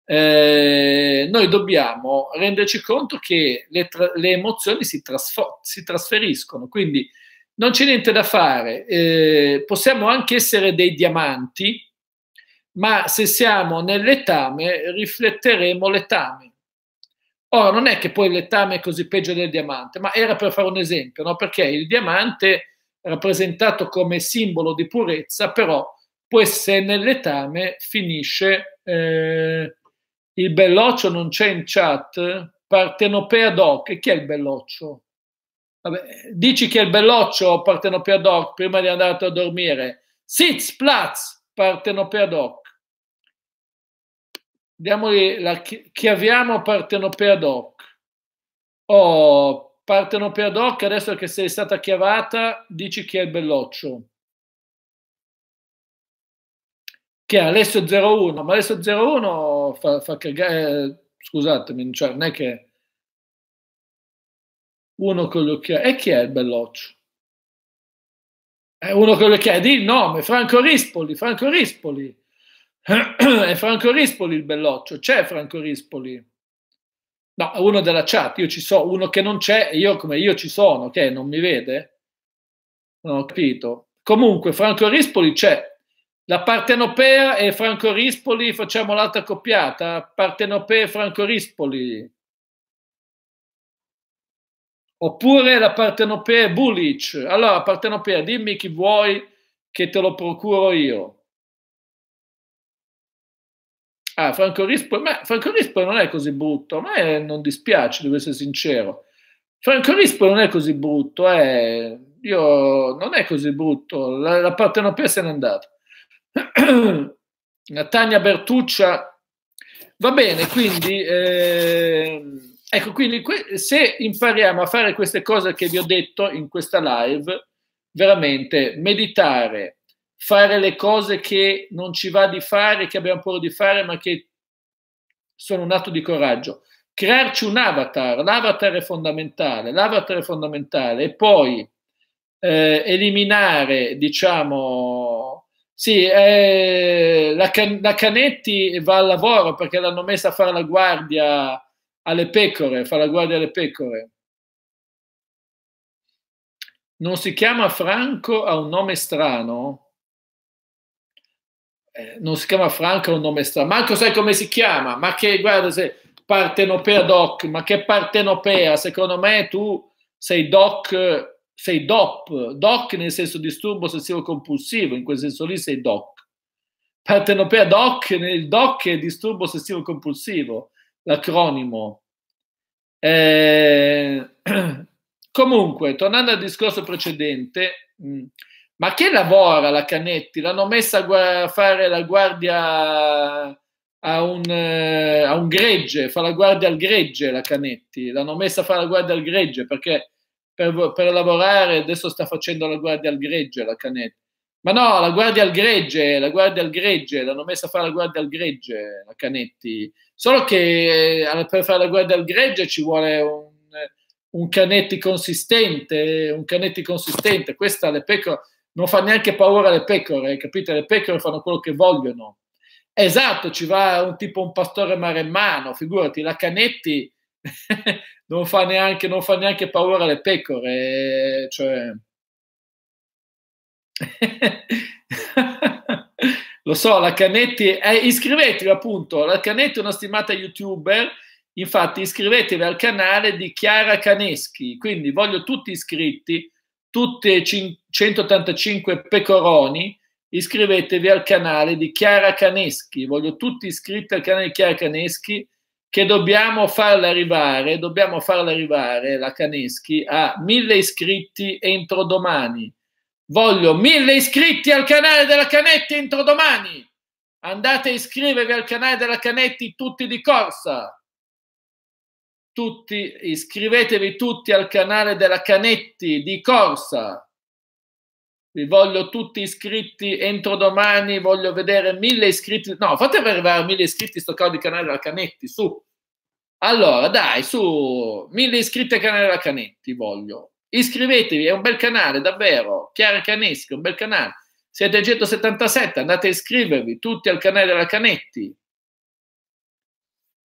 eh, noi dobbiamo renderci conto che le, tra- le emozioni si, trasfo- si trasferiscono, quindi non c'è niente da fare, eh, possiamo anche essere dei diamanti, ma se siamo nell'etame rifletteremo letame. Ora, non è che poi letame è così peggio del diamante, ma era per fare un esempio, no? perché il diamante rappresentato come simbolo di purezza, però poi se nell'etame finisce eh, il belloccio, non c'è in chat, partenopea doc, chi è il belloccio? Vabbè, dici che il belloccio Partenopeadoc prima di andare a dormire. Sitz, Platz, Partenopeadoc. Diamogli la chiaviamo Partenopeadoc. Oh, Partenopeadoc, adesso che sei stata chiavata, dici che è il belloccio. Che è Alessio 01, ma Alessio 01 fa, fa cagare, eh, scusatemi, cioè non è che uno con gli occhiali. E chi è il Belloccio? È uno con gli occhiali, di nome, Franco Rispoli, Franco Rispoli. *clears throat* è Franco Rispoli il Belloccio, c'è Franco Rispoli. No, uno della chat, io ci so, uno che non c'è, io come io ci sono, che non mi vede? Non ho capito. Comunque, Franco Rispoli c'è. La Partenopea e Franco Rispoli, facciamo l'altra coppiata. Partenopea e Franco Rispoli. Oppure la partenopea Bulic. Allora, partenopea, dimmi chi vuoi che te lo procuro io. Ah, Franco Rispo, ma Franco Rispo non è così brutto, ma è, non dispiace, devo essere sincero. Franco Rispo non è così brutto, eh. Io, non è così brutto, la, la partenopea se n'è andata. *clears throat* Natania Bertuccia, va bene, quindi... Eh, Ecco, quindi que- se impariamo a fare queste cose che vi ho detto in questa live, veramente meditare, fare le cose che non ci va di fare, che abbiamo paura di fare, ma che sono un atto di coraggio. Crearci un avatar, l'avatar è fondamentale, l'avatar è fondamentale e poi eh, eliminare, diciamo, sì, eh, la, Can- la Canetti va al lavoro perché l'hanno messa a fare la guardia alle pecore, fa la guardia alle pecore. Non si chiama Franco a un nome strano? Eh, non si chiama Franco a un nome strano. Marco sai come si chiama? Ma che, guarda, se partenopea doc, ma che partenopea? Secondo me tu sei doc, sei dop, doc nel senso disturbo ossessivo compulsivo, in quel senso lì sei doc. Partenopea doc, il doc è disturbo ossessivo compulsivo l'acronimo. Eh, *clears throat* comunque, tornando al discorso precedente, mm, ma che lavora la Canetti? L'hanno messa a, guarda, a fare la guardia a un, eh, a un, gregge, fa la guardia al gregge la Canetti, l'hanno messa a fare la guardia al gregge perché per, per lavorare adesso sta facendo la guardia al gregge la Canetti. Ma no, la guardia al gregge, la guardia al gregge, l'hanno messa a fare la guardia al gregge, la Canetti. Solo che eh, per fare la guardia al gregge ci vuole un, un Canetti consistente, un Canetti consistente. Questa le pecore, non fa neanche paura alle pecore, capite? Le pecore fanno quello che vogliono. Esatto, ci va un tipo, un pastore maremmano, figurati, la Canetti *laughs* non, fa neanche, non fa neanche paura alle pecore, eh, cioè... Lo so, la Canetti, eh, iscrivetevi appunto, la Canetti è una stimata youtuber, infatti iscrivetevi al canale di Chiara Caneschi, quindi voglio tutti iscritti, tutti 185 pecoroni, iscrivetevi al canale di Chiara Caneschi, voglio tutti iscritti al canale di Chiara Caneschi, che dobbiamo farla arrivare, dobbiamo farla arrivare la Caneschi a mille iscritti entro domani. Voglio mille iscritti al canale della Canetti entro domani. Andate a iscrivervi al canale della Canetti tutti di corsa. Tutti, iscrivetevi tutti al canale della Canetti di corsa. Vi voglio tutti iscritti entro domani. Voglio vedere mille iscritti. No, fatemi arrivare a mille iscritti sto cavolo di canale della Canetti, su. Allora, dai, su. Mille iscritti al canale della Canetti, voglio. Iscrivetevi, è un bel canale, davvero. Chiara Caneschi, un bel canale. Siete 177, andate a iscrivervi tutti al canale della Canetti.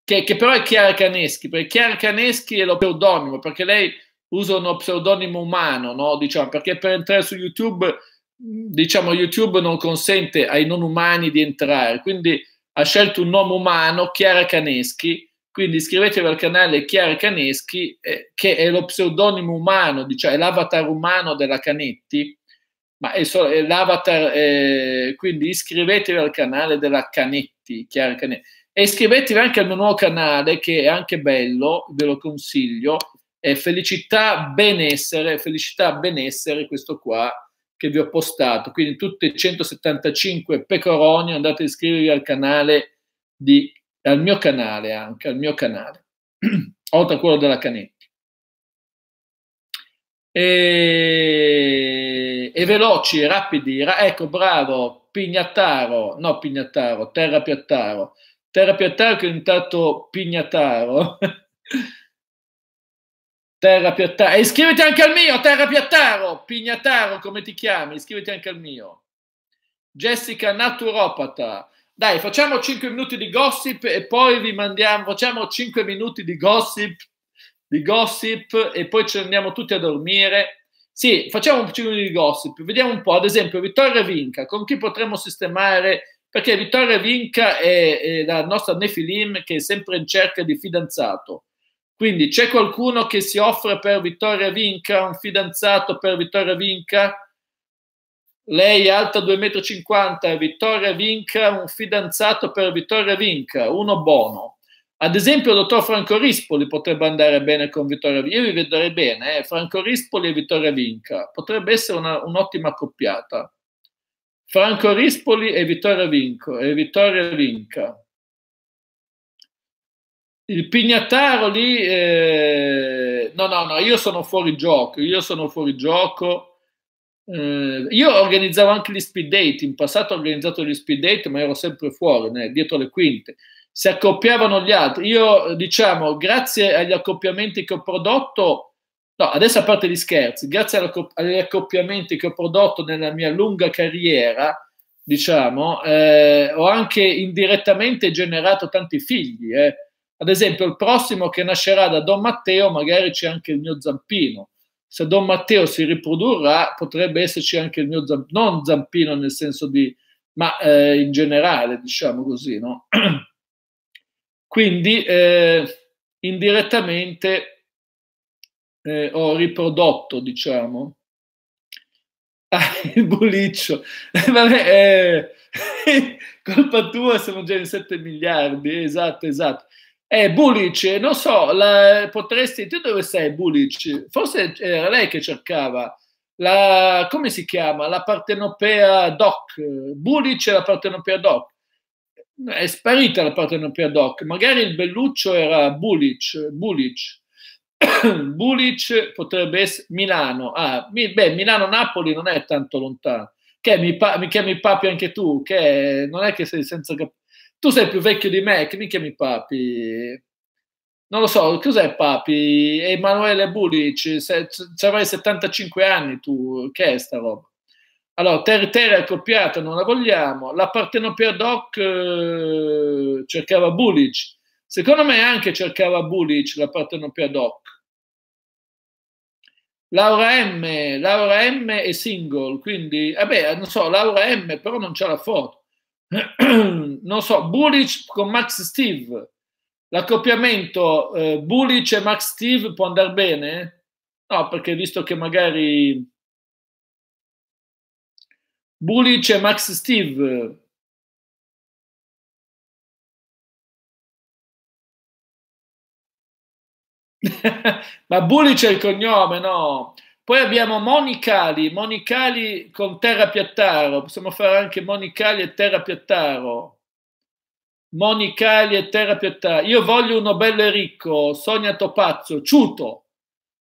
Che, che però è Chiara Caneschi, perché Chiara Caneschi è lo pseudonimo, perché lei usa uno pseudonimo umano, no? diciamo, perché per entrare su YouTube, diciamo, YouTube non consente ai non umani di entrare, quindi ha scelto un nome umano, Chiara Caneschi, quindi iscrivetevi al canale Chiara Caneschi, eh, che è lo pseudonimo umano, cioè l'avatar umano della Canetti, ma è, so, è l'avatar, eh, quindi iscrivetevi al canale della Canetti, Chiara Canetti. E iscrivetevi anche al mio nuovo canale, che è anche bello, ve lo consiglio, è Felicità Benessere, Felicità Benessere, questo qua, che vi ho postato. Quindi tutte 175 pecoroni, andate a iscrivervi al canale di al mio canale anche, al mio canale, oltre *clears throat* a quello della Canetti. E, e veloci, rapidi, ra- ecco bravo, Pignataro, no Pignataro, Terra Piattaro, Terra Piattaro che è diventato Pignataro. *laughs* Terra Piattaro. iscriviti anche al mio, Terra Piattaro, Pignataro, come ti chiami? Iscriviti anche al mio. Jessica Naturopata. Dai, facciamo 5 minuti di gossip e poi vi mandiamo, facciamo 5 minuti di gossip, di gossip e poi ci andiamo tutti a dormire. Sì, facciamo un 5 minuti di gossip, vediamo un po', ad esempio, Vittoria Vinca, con chi potremmo sistemare, perché Vittoria Vinca è, è la nostra Nefilim che è sempre in cerca di fidanzato. Quindi c'è qualcuno che si offre per Vittoria Vinca, un fidanzato per Vittoria Vinca? lei alta 2,50 m, Vittoria Vinca, un fidanzato per Vittoria Vinca, uno buono. Ad esempio, il dottor Franco Rispoli potrebbe andare bene con Vittoria Vinca. Io vi vedrei bene, eh? Franco Rispoli e Vittoria Vinca. Potrebbe essere una, un'ottima coppiata. Franco Rispoli e Vittoria, Vinco, e Vittoria Vinca. Il Pignataro lì... Eh... No, no, no, io sono fuori gioco, io sono fuori gioco eh, io organizzavo anche gli speed date, in passato ho organizzato gli speed date, ma ero sempre fuori, né? dietro le quinte. Si accoppiavano gli altri. Io, eh, diciamo, grazie agli accoppiamenti che ho prodotto, no, adesso a parte gli scherzi, grazie agli accoppiamenti che ho prodotto nella mia lunga carriera, diciamo, eh, ho anche indirettamente generato tanti figli. Eh. Ad esempio, il prossimo che nascerà da Don Matteo, magari c'è anche il mio zampino se Don Matteo si riprodurrà, potrebbe esserci anche il mio zampino, non zampino nel senso di, ma eh, in generale, diciamo così, no? *clears throat* Quindi eh, indirettamente eh, ho riprodotto, diciamo, *laughs* ah, il buliccio. *laughs* Vabbè, eh, *laughs* colpa tua, siamo già in 7 miliardi, esatto, esatto. Eh, Bulic, non so, la, potresti... Tu dove sei, Bulic? Forse era lei che cercava. La, come si chiama? La partenopea doc. Bulic e la partenopea doc. È sparita la partenopea doc. Magari il Belluccio era Bulic. Bulic. *coughs* Bulic potrebbe essere Milano. Ah, mi, beh, Milano-Napoli non è tanto lontano. Che mi, pa- mi chiami papi anche tu, che non è che sei senza capire tu sei più vecchio di me, che mi chiami papi? Non lo so, cos'è papi? Emanuele Bulic, se, avrai 75 anni tu, che è sta roba? Allora, Terra Terry è accoppiata, non la vogliamo. La Partenopea Doc eh, cercava Bulic. Secondo me anche cercava Bulic la Partenopea Doc. Laura M, Laura M è single, quindi, vabbè, non so, Laura M però non c'è la foto. *clears throat* non so, Bulic con Max Steve, l'accoppiamento eh, Bulic e Max Steve può andare bene? No, perché visto che magari Bulic e Max Steve *laughs* Ma Bulic è il cognome, no? Poi abbiamo Monicali, Monicali con Terra Piattaro, possiamo fare anche Monicali e Terra Piattaro. Monicali e Terra Piattaro. Io voglio uno bello e ricco, Sonia Topazzo, Ciuto.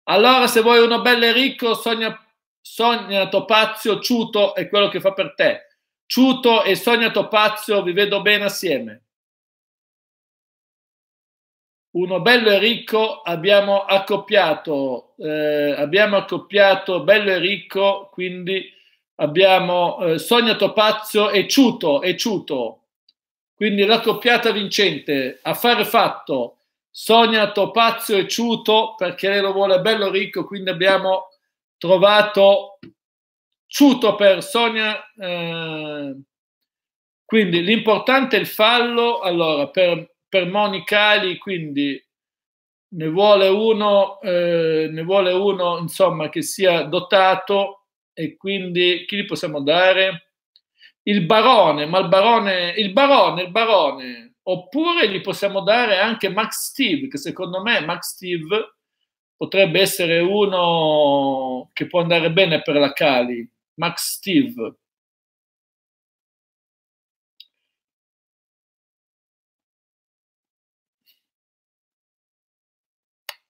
Allora se vuoi uno bello e ricco, Sonia, Sonia Topazio, Ciuto è quello che fa per te. Ciuto e Sonia Topazio vi vedo bene assieme uno bello e ricco abbiamo accoppiato, eh, abbiamo accoppiato bello e ricco, quindi abbiamo eh, Sonia Topazio e Ciuto, e Ciuto, quindi l'accoppiata vincente, affare fatto, Sonia Topazio e Ciuto, perché lei lo vuole bello e ricco, quindi abbiamo trovato Ciuto per Sonia. Eh, quindi l'importante è il fallo, allora per per Monicali, quindi ne vuole uno, eh, ne vuole uno insomma, che sia dotato e quindi chi gli possiamo dare? Il barone, ma il barone, il barone, il barone. Oppure gli possiamo dare anche Max Steve, che secondo me Max Steve potrebbe essere uno che può andare bene per la Cali. Max Steve.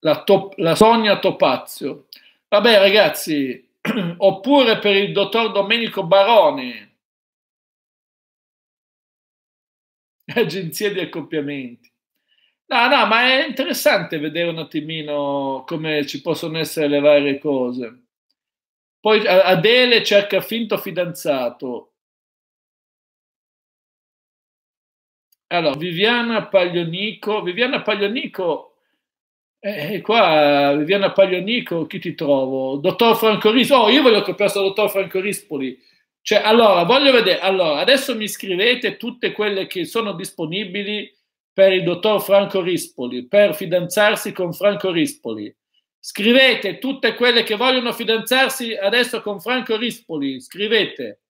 la, top, la Sonia Topazio. Vabbè ragazzi, *clears throat* oppure per il dottor Domenico Baroni, *laughs* agenzie di accoppiamenti. No, no, ma è interessante vedere un attimino come ci possono essere le varie cose. Poi Adele cerca finto fidanzato. Allora, Viviana Paglionico. Viviana Paglionico e eh, eh, qua, eh, Viviana Paglionico, chi ti trovo? Dottor Franco Rispoli. Oh, io voglio che ho dottor Franco Rispoli. Cioè, allora, voglio vedere. Allora, adesso mi scrivete tutte quelle che sono disponibili per il dottor Franco Rispoli, per fidanzarsi con Franco Rispoli. Scrivete tutte quelle che vogliono fidanzarsi adesso con Franco Rispoli. Scrivete.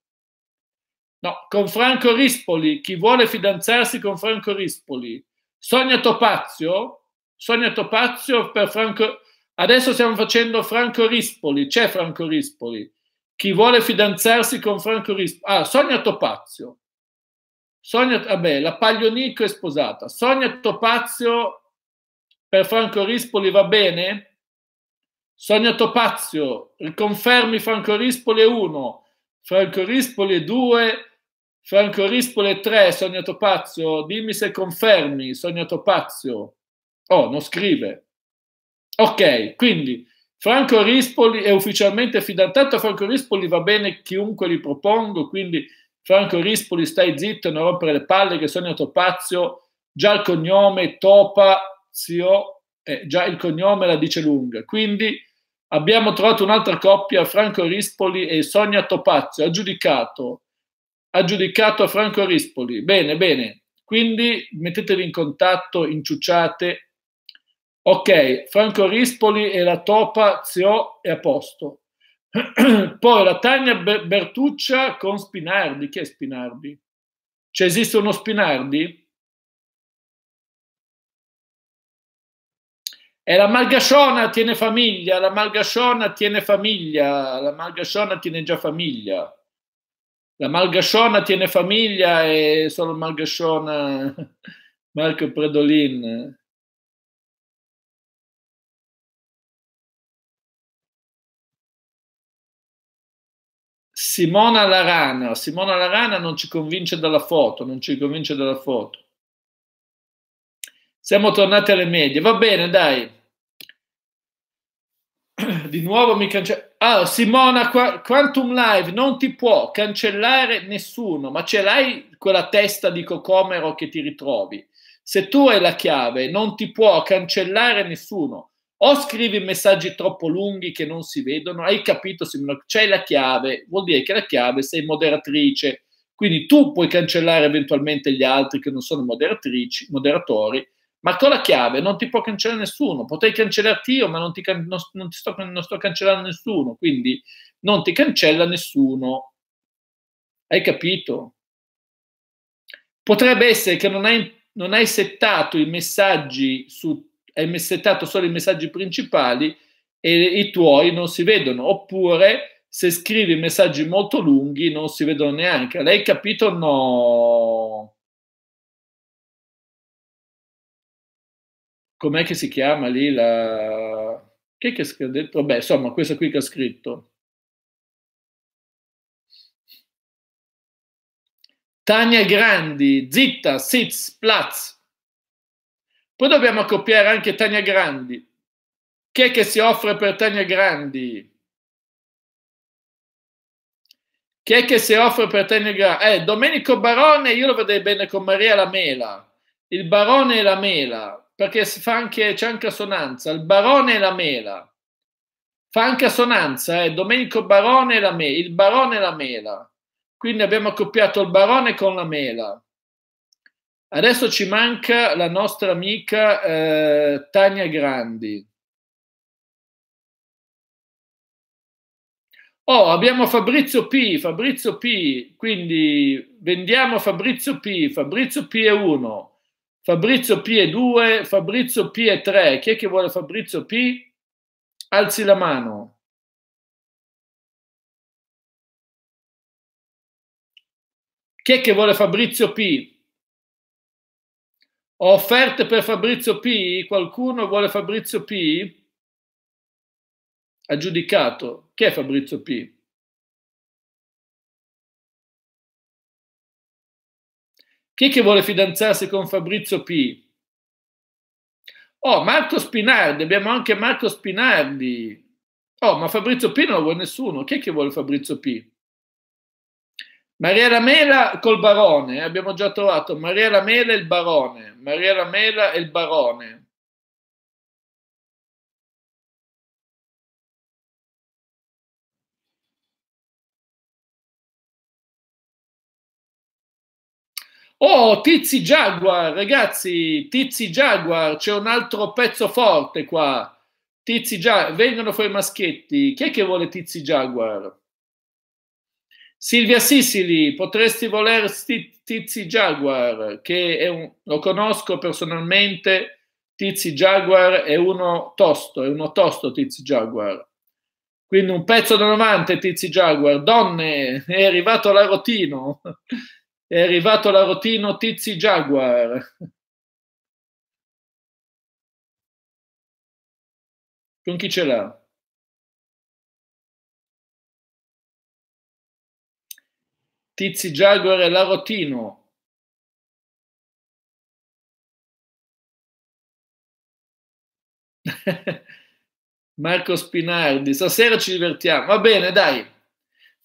No, con Franco Rispoli, chi vuole fidanzarsi con Franco Rispoli. Sonia Topazio, Sonia Topazio per Franco. Adesso stiamo facendo Franco Rispoli, c'è Franco Rispoli. Chi vuole fidanzarsi con Franco Rispoli? Ah, Sonia Topazio. Sonia, vabbè, la Paglionico è sposata. Sonia Topazio per Franco Rispoli va bene? Sonia Topazio, riconfermi Franco Rispoli è uno, Franco Rispoli è due, Franco Rispoli è tre, Sonia Topazio, dimmi se confermi, Sonia Topazio. Oh, non scrive. Ok, quindi Franco Rispoli è ufficialmente fidanzato. Franco Rispoli va bene chiunque gli propongo, quindi Franco Rispoli stai zitto, non rompere le palle che sono Topazio, già il cognome Topazio, eh, già il cognome la dice lunga. Quindi abbiamo trovato un'altra coppia, Franco Rispoli e Sonia Topazio, aggiudicato, aggiudicato a Franco Rispoli. Bene, bene. Quindi mettetevi in contatto, inciucciate Ok, Franco Rispoli e la Topa, Zio è a posto. *clears throat* Poi la Tania Bertuccia con Spinardi. Chi è Spinardi? C'è cioè, esiste uno Spinardi? E la Malgasciona tiene famiglia, la Malgasciona tiene famiglia, la Malgasciona tiene già famiglia. La Malgasciona tiene famiglia e sono Malgasciona, *laughs* Marco Predolin. Simona Larana, Simona Larana non ci convince dalla foto, non ci convince dalla foto. Siamo tornati alle medie, va bene, dai. Di nuovo mi cancella. Ah, Simona, Qu- Quantum Live non ti può cancellare nessuno, ma ce l'hai quella testa di cocomero che ti ritrovi. Se tu hai la chiave, non ti può cancellare nessuno o scrivi messaggi troppo lunghi che non si vedono, hai capito Simone, c'è la chiave, vuol dire che la chiave sei moderatrice, quindi tu puoi cancellare eventualmente gli altri che non sono moderatrici, moderatori, ma con la chiave non ti può cancellare nessuno, potrei cancellarti io, ma non, ti, non, non ti sto, non sto cancellando nessuno, quindi non ti cancella nessuno. Hai capito? Potrebbe essere che non hai, non hai settato i messaggi su hai settato solo i messaggi principali e i tuoi non si vedono, oppure se scrivi messaggi molto lunghi non si vedono neanche. L'hai capito? No. Com'è che si chiama lì la... Che è che ha detto? Vabbè, insomma, questa qui che ha scritto. Tania Grandi, zitta, sitz, platz. Poi dobbiamo accoppiare anche Tania Grandi. Chi è che si offre per Tania Grandi? Chi è che si offre per Tania Grandi? Eh, Domenico Barone, io lo vedrei bene con Maria la Mela. Il Barone e la Mela, perché si fa anche, c'è anche assonanza. Il Barone e la Mela. Fa anche assonanza, eh? Domenico Barone e la Mela. Il Barone e la Mela. Quindi abbiamo accoppiato il Barone con la Mela. Adesso ci manca la nostra amica eh, Tania Grandi. Oh, abbiamo Fabrizio P, Fabrizio P, quindi vendiamo Fabrizio P, Fabrizio P è 1, Fabrizio P è 2, Fabrizio P è 3. Chi è che vuole Fabrizio P? Alzi la mano. Chi è che vuole Fabrizio P? Ho offerte per Fabrizio P? Qualcuno vuole Fabrizio P? Ha giudicato. Chi è Fabrizio P? Chi che vuole fidanzarsi con Fabrizio P? Oh, Marco Spinardi, abbiamo anche Marco Spinardi. Oh, ma Fabrizio P non lo vuole nessuno. Chi è che vuole Fabrizio P? Mariella Mela col barone, eh, abbiamo già trovato Mariella Mela e il barone, Mariella Mela e il barone. Oh, Tizi Jaguar, ragazzi, Tizi Jaguar, c'è un altro pezzo forte qua. Tizi Jaguar, vengono fuori i maschietti. Chi è che vuole Tizi Jaguar? Silvia Sicili, potresti voler Tizi Jaguar, che un, lo conosco personalmente, Tizi Jaguar è uno tosto, è uno tosto Tizi Jaguar. Quindi un pezzo da 90 Tizi Jaguar. Donne, è arrivato la rotino, è arrivato la rotino Tizi Jaguar. Con chi ce l'ha? Tizi Jaguar e Larotino. *laughs* Marco Spinardi, stasera ci divertiamo. Va bene, dai.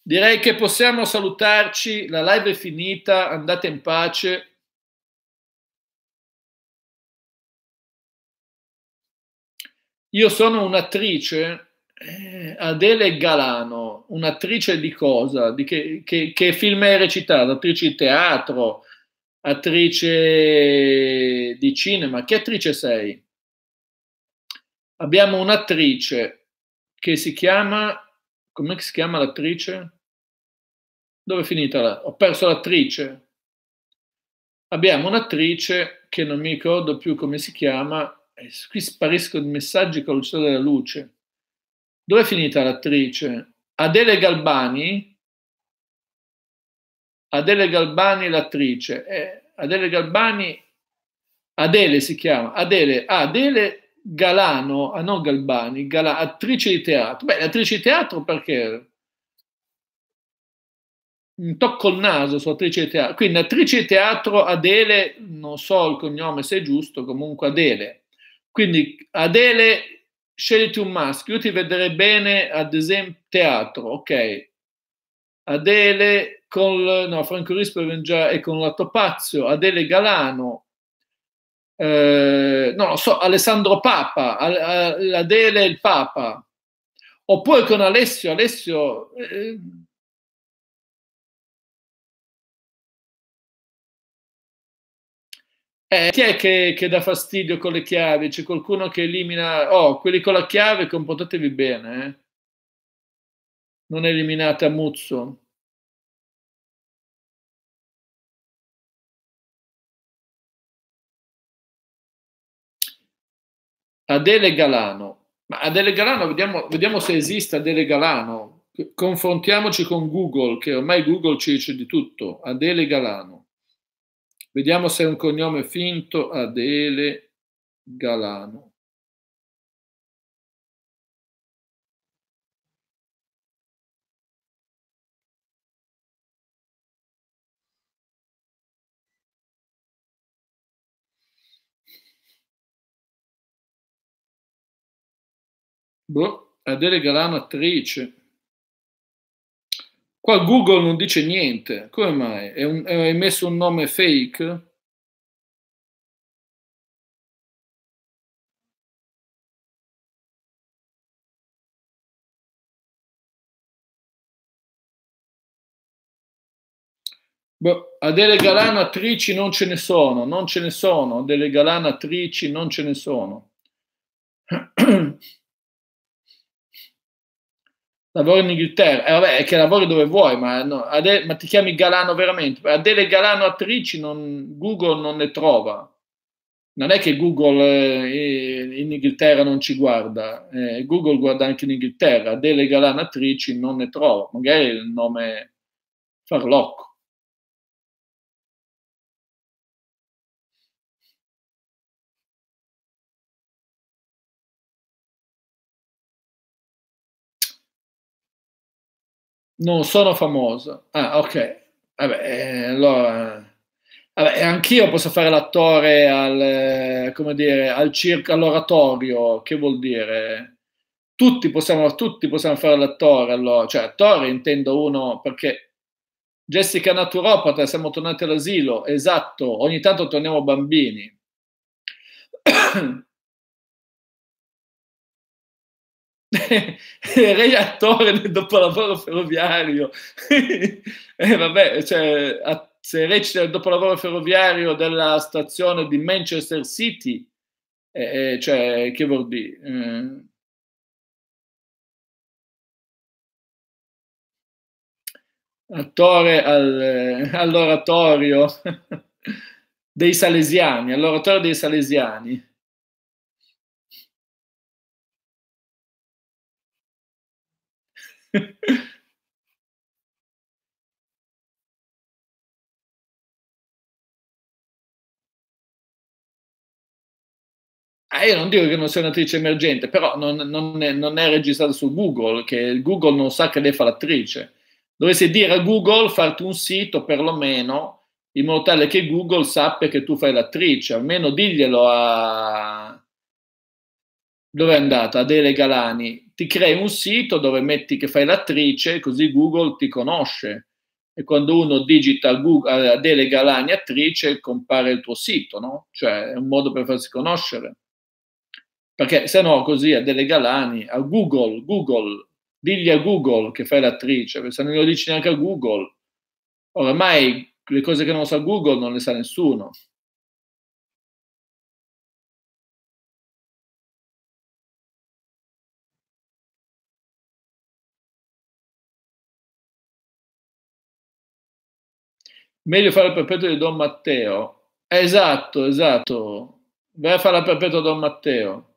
Direi che possiamo salutarci, la live è finita, andate in pace. Io sono un'attrice eh, Adele Galano, un'attrice di cosa? Di che, che, che film hai recitato? Attrice di teatro, attrice di cinema, che attrice sei? Abbiamo un'attrice che si chiama, come si chiama l'attrice? Dove è finita? La, ho perso l'attrice. Abbiamo un'attrice che non mi ricordo più come si chiama, eh, qui spariscono i messaggi con la velocità della luce dove è finita l'attrice? Adele Galbani, Adele Galbani l'attrice, eh, Adele Galbani, Adele si chiama, Adele, ah, Adele Galano, ah non Galbani, Gala, attrice di teatro. Beh, attrice di teatro perché? Un tocco il naso su attrice di teatro. Quindi attrice di teatro Adele, non so il cognome se è giusto, comunque Adele. Quindi Adele scegliti un maschio, io ti vedrei bene ad esempio teatro, ok? Adele con, no, Franco Rispo è con la Topazio, Adele Galano, eh, no, so, Alessandro Papa, Adele il Papa, oppure con Alessio, Alessio... Eh, Eh, chi è che, che, dà fastidio con le chiavi? C'è qualcuno che elimina... Oh, quelli con la chiave, comportatevi bene. Eh? Non eliminate a Muzzo. Adele Galano. Ma Adele Galano, vediamo, vediamo, se esiste Adele Galano. Confrontiamoci con Google, che ormai Google ci dice di tutto. Adele Galano. Vediamo se è un cognome finto, Adele Galano. Boh, Adele Galano, attrice. Qua Google non dice niente, come mai? È un, hai messo un nome fake? Boh, a delle galanatrici non ce ne sono, non ce ne sono, delle galanatrici non ce ne sono. *clears throat* lavora in Inghilterra, e eh, vabbè, è che lavori dove vuoi, ma, no, Adele, ma ti chiami Galano veramente? Adele Galano attrici non, Google non ne trova. Non è che Google eh, in Inghilterra non ci guarda, eh, Google guarda anche in Inghilterra, Adele Galano attrici non ne trova, magari il nome farlocco. Non sono famoso. Ah, ok. Vabbè, eh, allora... Vabbè, anch'io posso fare l'attore al, eh, come dire, al circo, all'oratorio, che vuol dire? Tutti possiamo, tutti possiamo fare l'attore, allora. cioè attore intendo uno perché Jessica naturopata, siamo tornati all'asilo, esatto, ogni tanto torniamo bambini. Re eh, attore nel dopolavoro ferroviario. *laughs* eh, vabbè, cioè, se recita il dopolavoro ferroviario della stazione di Manchester City, eh, eh cioè, che vuol dire? Eh. attore al, eh, all'oratorio *laughs* dei Salesiani, all'oratorio dei Salesiani. Eh, io non dico che non sia un'attrice emergente, però non, non, è, non è registrata su Google, che Google non sa che lei fa l'attrice. Dovresti dire a Google farti un sito perlomeno in modo tale che Google sappia che tu fai l'attrice, almeno diglielo a, dove è andata? Adele Galani, ti crei un sito dove metti che fai l'attrice, così Google ti conosce. E quando uno digita Google, eh, Adele Galani attrice, compare il tuo sito, no? Cioè è un modo per farsi conoscere. Perché se no così Adele Galani, a Google, Google, digli a Google che fai l'attrice, perché se non lo dici neanche a Google, oramai le cose che non sa Google non le sa nessuno. meglio fare il perpetuo di Don Matteo. Esatto, esatto. Vai a fare il perpetuo Don Matteo.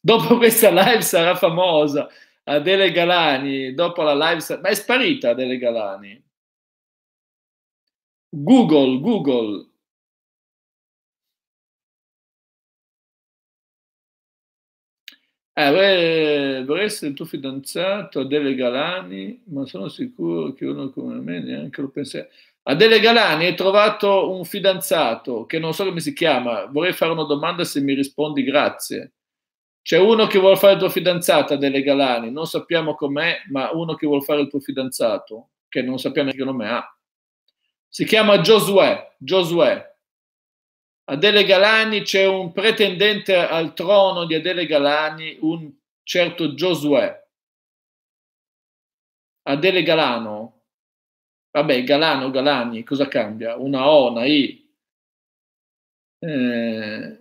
Dopo questa live sarà famosa Adele Galani, dopo la live sa- ma è sparita Adele Galani. Google, Google. Eh, vorrei, essere il tuo fidanzato Adele Galani, ma sono sicuro che uno come me neanche lo pensa. Adele Galani, hai trovato un fidanzato che non so come si chiama, vorrei fare una domanda se mi rispondi grazie. C'è uno che vuole fare il tuo fidanzato, Adele Galani, non sappiamo com'è, ma uno che vuole fare il tuo fidanzato, che non sappiamo neanche che nome ha. Si chiama Josué, Josué. Adele Galani c'è un pretendente al trono di Adele Galani, un certo Josué. Adele Galano, Vabbè, Galano, Galani, cosa cambia? Una O, una I. Eh...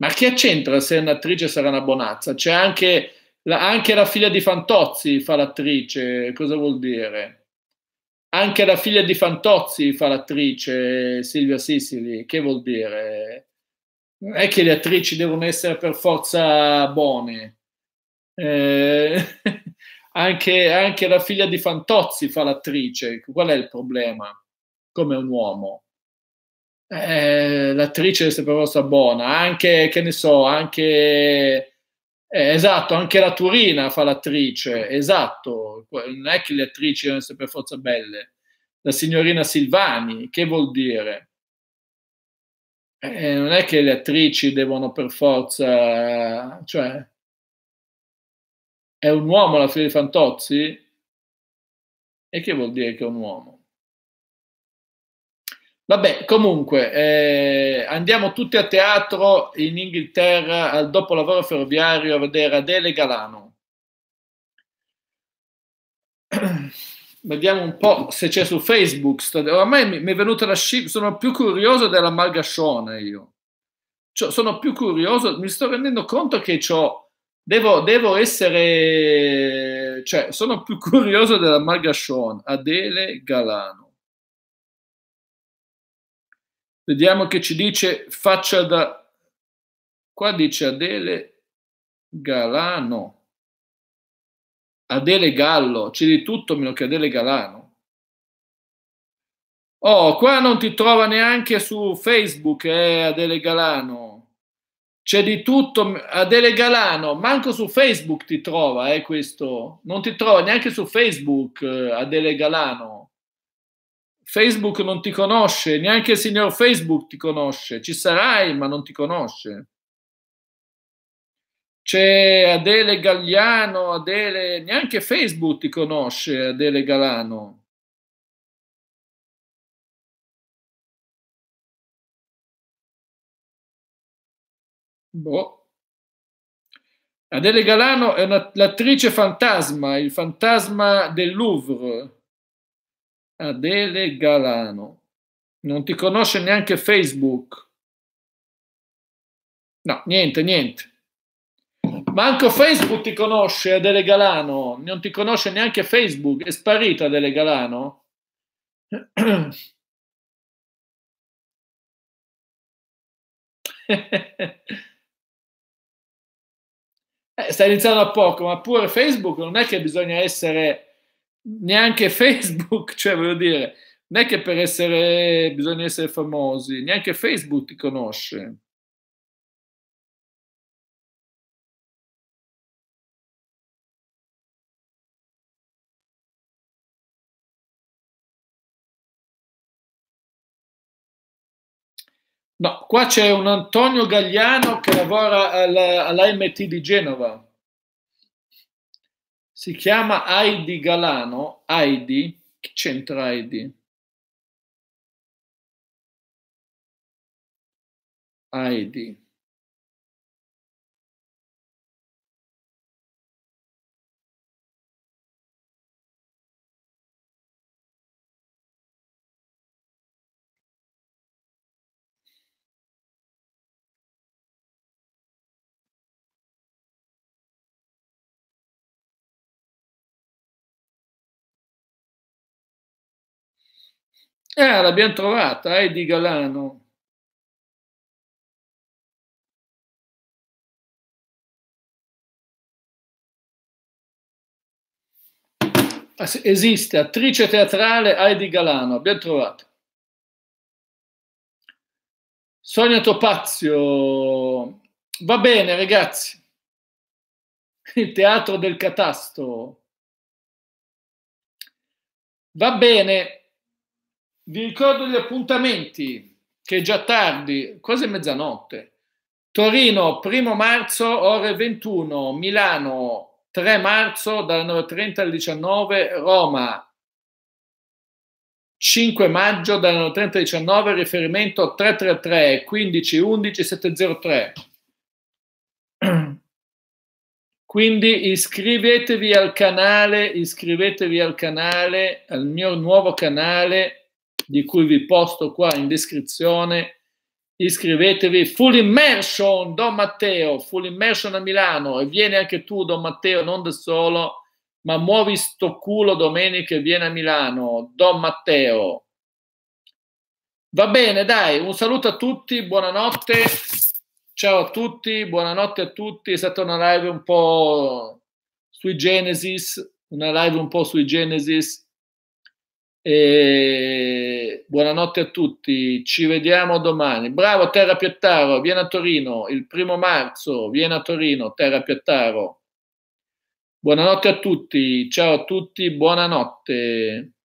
Ma che c'entra se un'attrice sarà una bonazza? C'è anche la, anche la figlia di Fantozzi fa l'attrice, cosa vuol dire? Anche la figlia di Fantozzi fa l'attrice Silvia Sisili, che vuol dire? Non è che le attrici devono essere per forza buone. Eh, *laughs* Anche, anche la figlia di Fantozzi fa l'attrice. Qual è il problema? Come un uomo. Eh, l'attrice Separosa buona. anche, che ne so, anche, eh, esatto, anche la Turina fa l'attrice, esatto, non è che le attrici devono essere per forza belle, la signorina Silvani, che vuol dire? Eh, non è che le attrici devono per forza, cioè, è un uomo la figlia di Fantozzi? E che vuol dire che è un uomo? Vabbè, comunque, eh, andiamo tutti a teatro in Inghilterra al dopolavoro ferroviario a vedere Adele Galano. *clears throat* Vediamo un po' se c'è su Facebook. Ormai mi, mi è venuta la scimmia, sono più curioso della malgascione io. Cioè, sono più curioso, mi sto rendendo conto che ho Devo, devo, essere, cioè, sono più curioso della Margashon, Adele Galano. Vediamo che ci dice faccia da... Qua dice Adele Galano. Adele Gallo, c'è di tutto meno che Adele Galano. Oh, qua non ti trova neanche su Facebook, eh, Adele Galano. C'è di tutto, Adele Galano, manco su Facebook ti trova, eh, questo. Non ti trova neanche su Facebook, eh, Adele Galano. Facebook non ti conosce, neanche il signor Facebook ti conosce. Ci sarai, ma non ti conosce. C'è Adele Gagliano, Adele, neanche Facebook ti conosce, Adele Galano. Boh. Adele Galano è una, l'attrice fantasma, il fantasma del Louvre. Adele Galano. Non ti conosce neanche Facebook. No, niente, niente. Manco Facebook ti conosce Adele Galano, non ti conosce neanche Facebook, è sparita Adele Galano. *clears throat* Eh, sta iniziando a poco, ma pure Facebook non è che bisogna essere neanche *laughs* Facebook, cioè voglio dire, non è che per essere bisogna essere famosi, neanche Facebook ti conosce. No, qua c'è un Antonio Gagliano che lavora alla, all'AMT di Genova. Si chiama Heidi Galano. Heidi, che c'entra Heidi? Heidi. Eh, l'abbiamo trovata, eh, di Galano. Ah, esiste, attrice teatrale Heidi Galano, ben trovato. Sonia Topazio, va bene ragazzi, il teatro del catasto, va bene, vi ricordo gli appuntamenti, che è già tardi, quasi mezzanotte. Torino, primo marzo, ore 21. Milano, 3 marzo, dalle 9.30 alle 19. Roma, 5 maggio, dalle 9.30 alle 19. Riferimento 333 15 11 703. Quindi iscrivetevi al canale, iscrivetevi al canale, al mio nuovo canale di cui vi posto qua in descrizione. Iscrivetevi Full Immersion Don Matteo, Full Immersion a Milano e vieni anche tu Don Matteo, non da solo, ma muovi sto culo domenica e vieni a Milano, Don Matteo. Va bene, dai, un saluto a tutti, buonanotte. Ciao a tutti, buonanotte a tutti. È stata una live un po' sui Genesis, una live un po' sui Genesis e buonanotte a tutti, ci vediamo domani. Bravo Terra Piattaro, vieni a Torino il primo marzo, vieni a Torino Terra Piattaro. Buonanotte a tutti, ciao a tutti, buonanotte.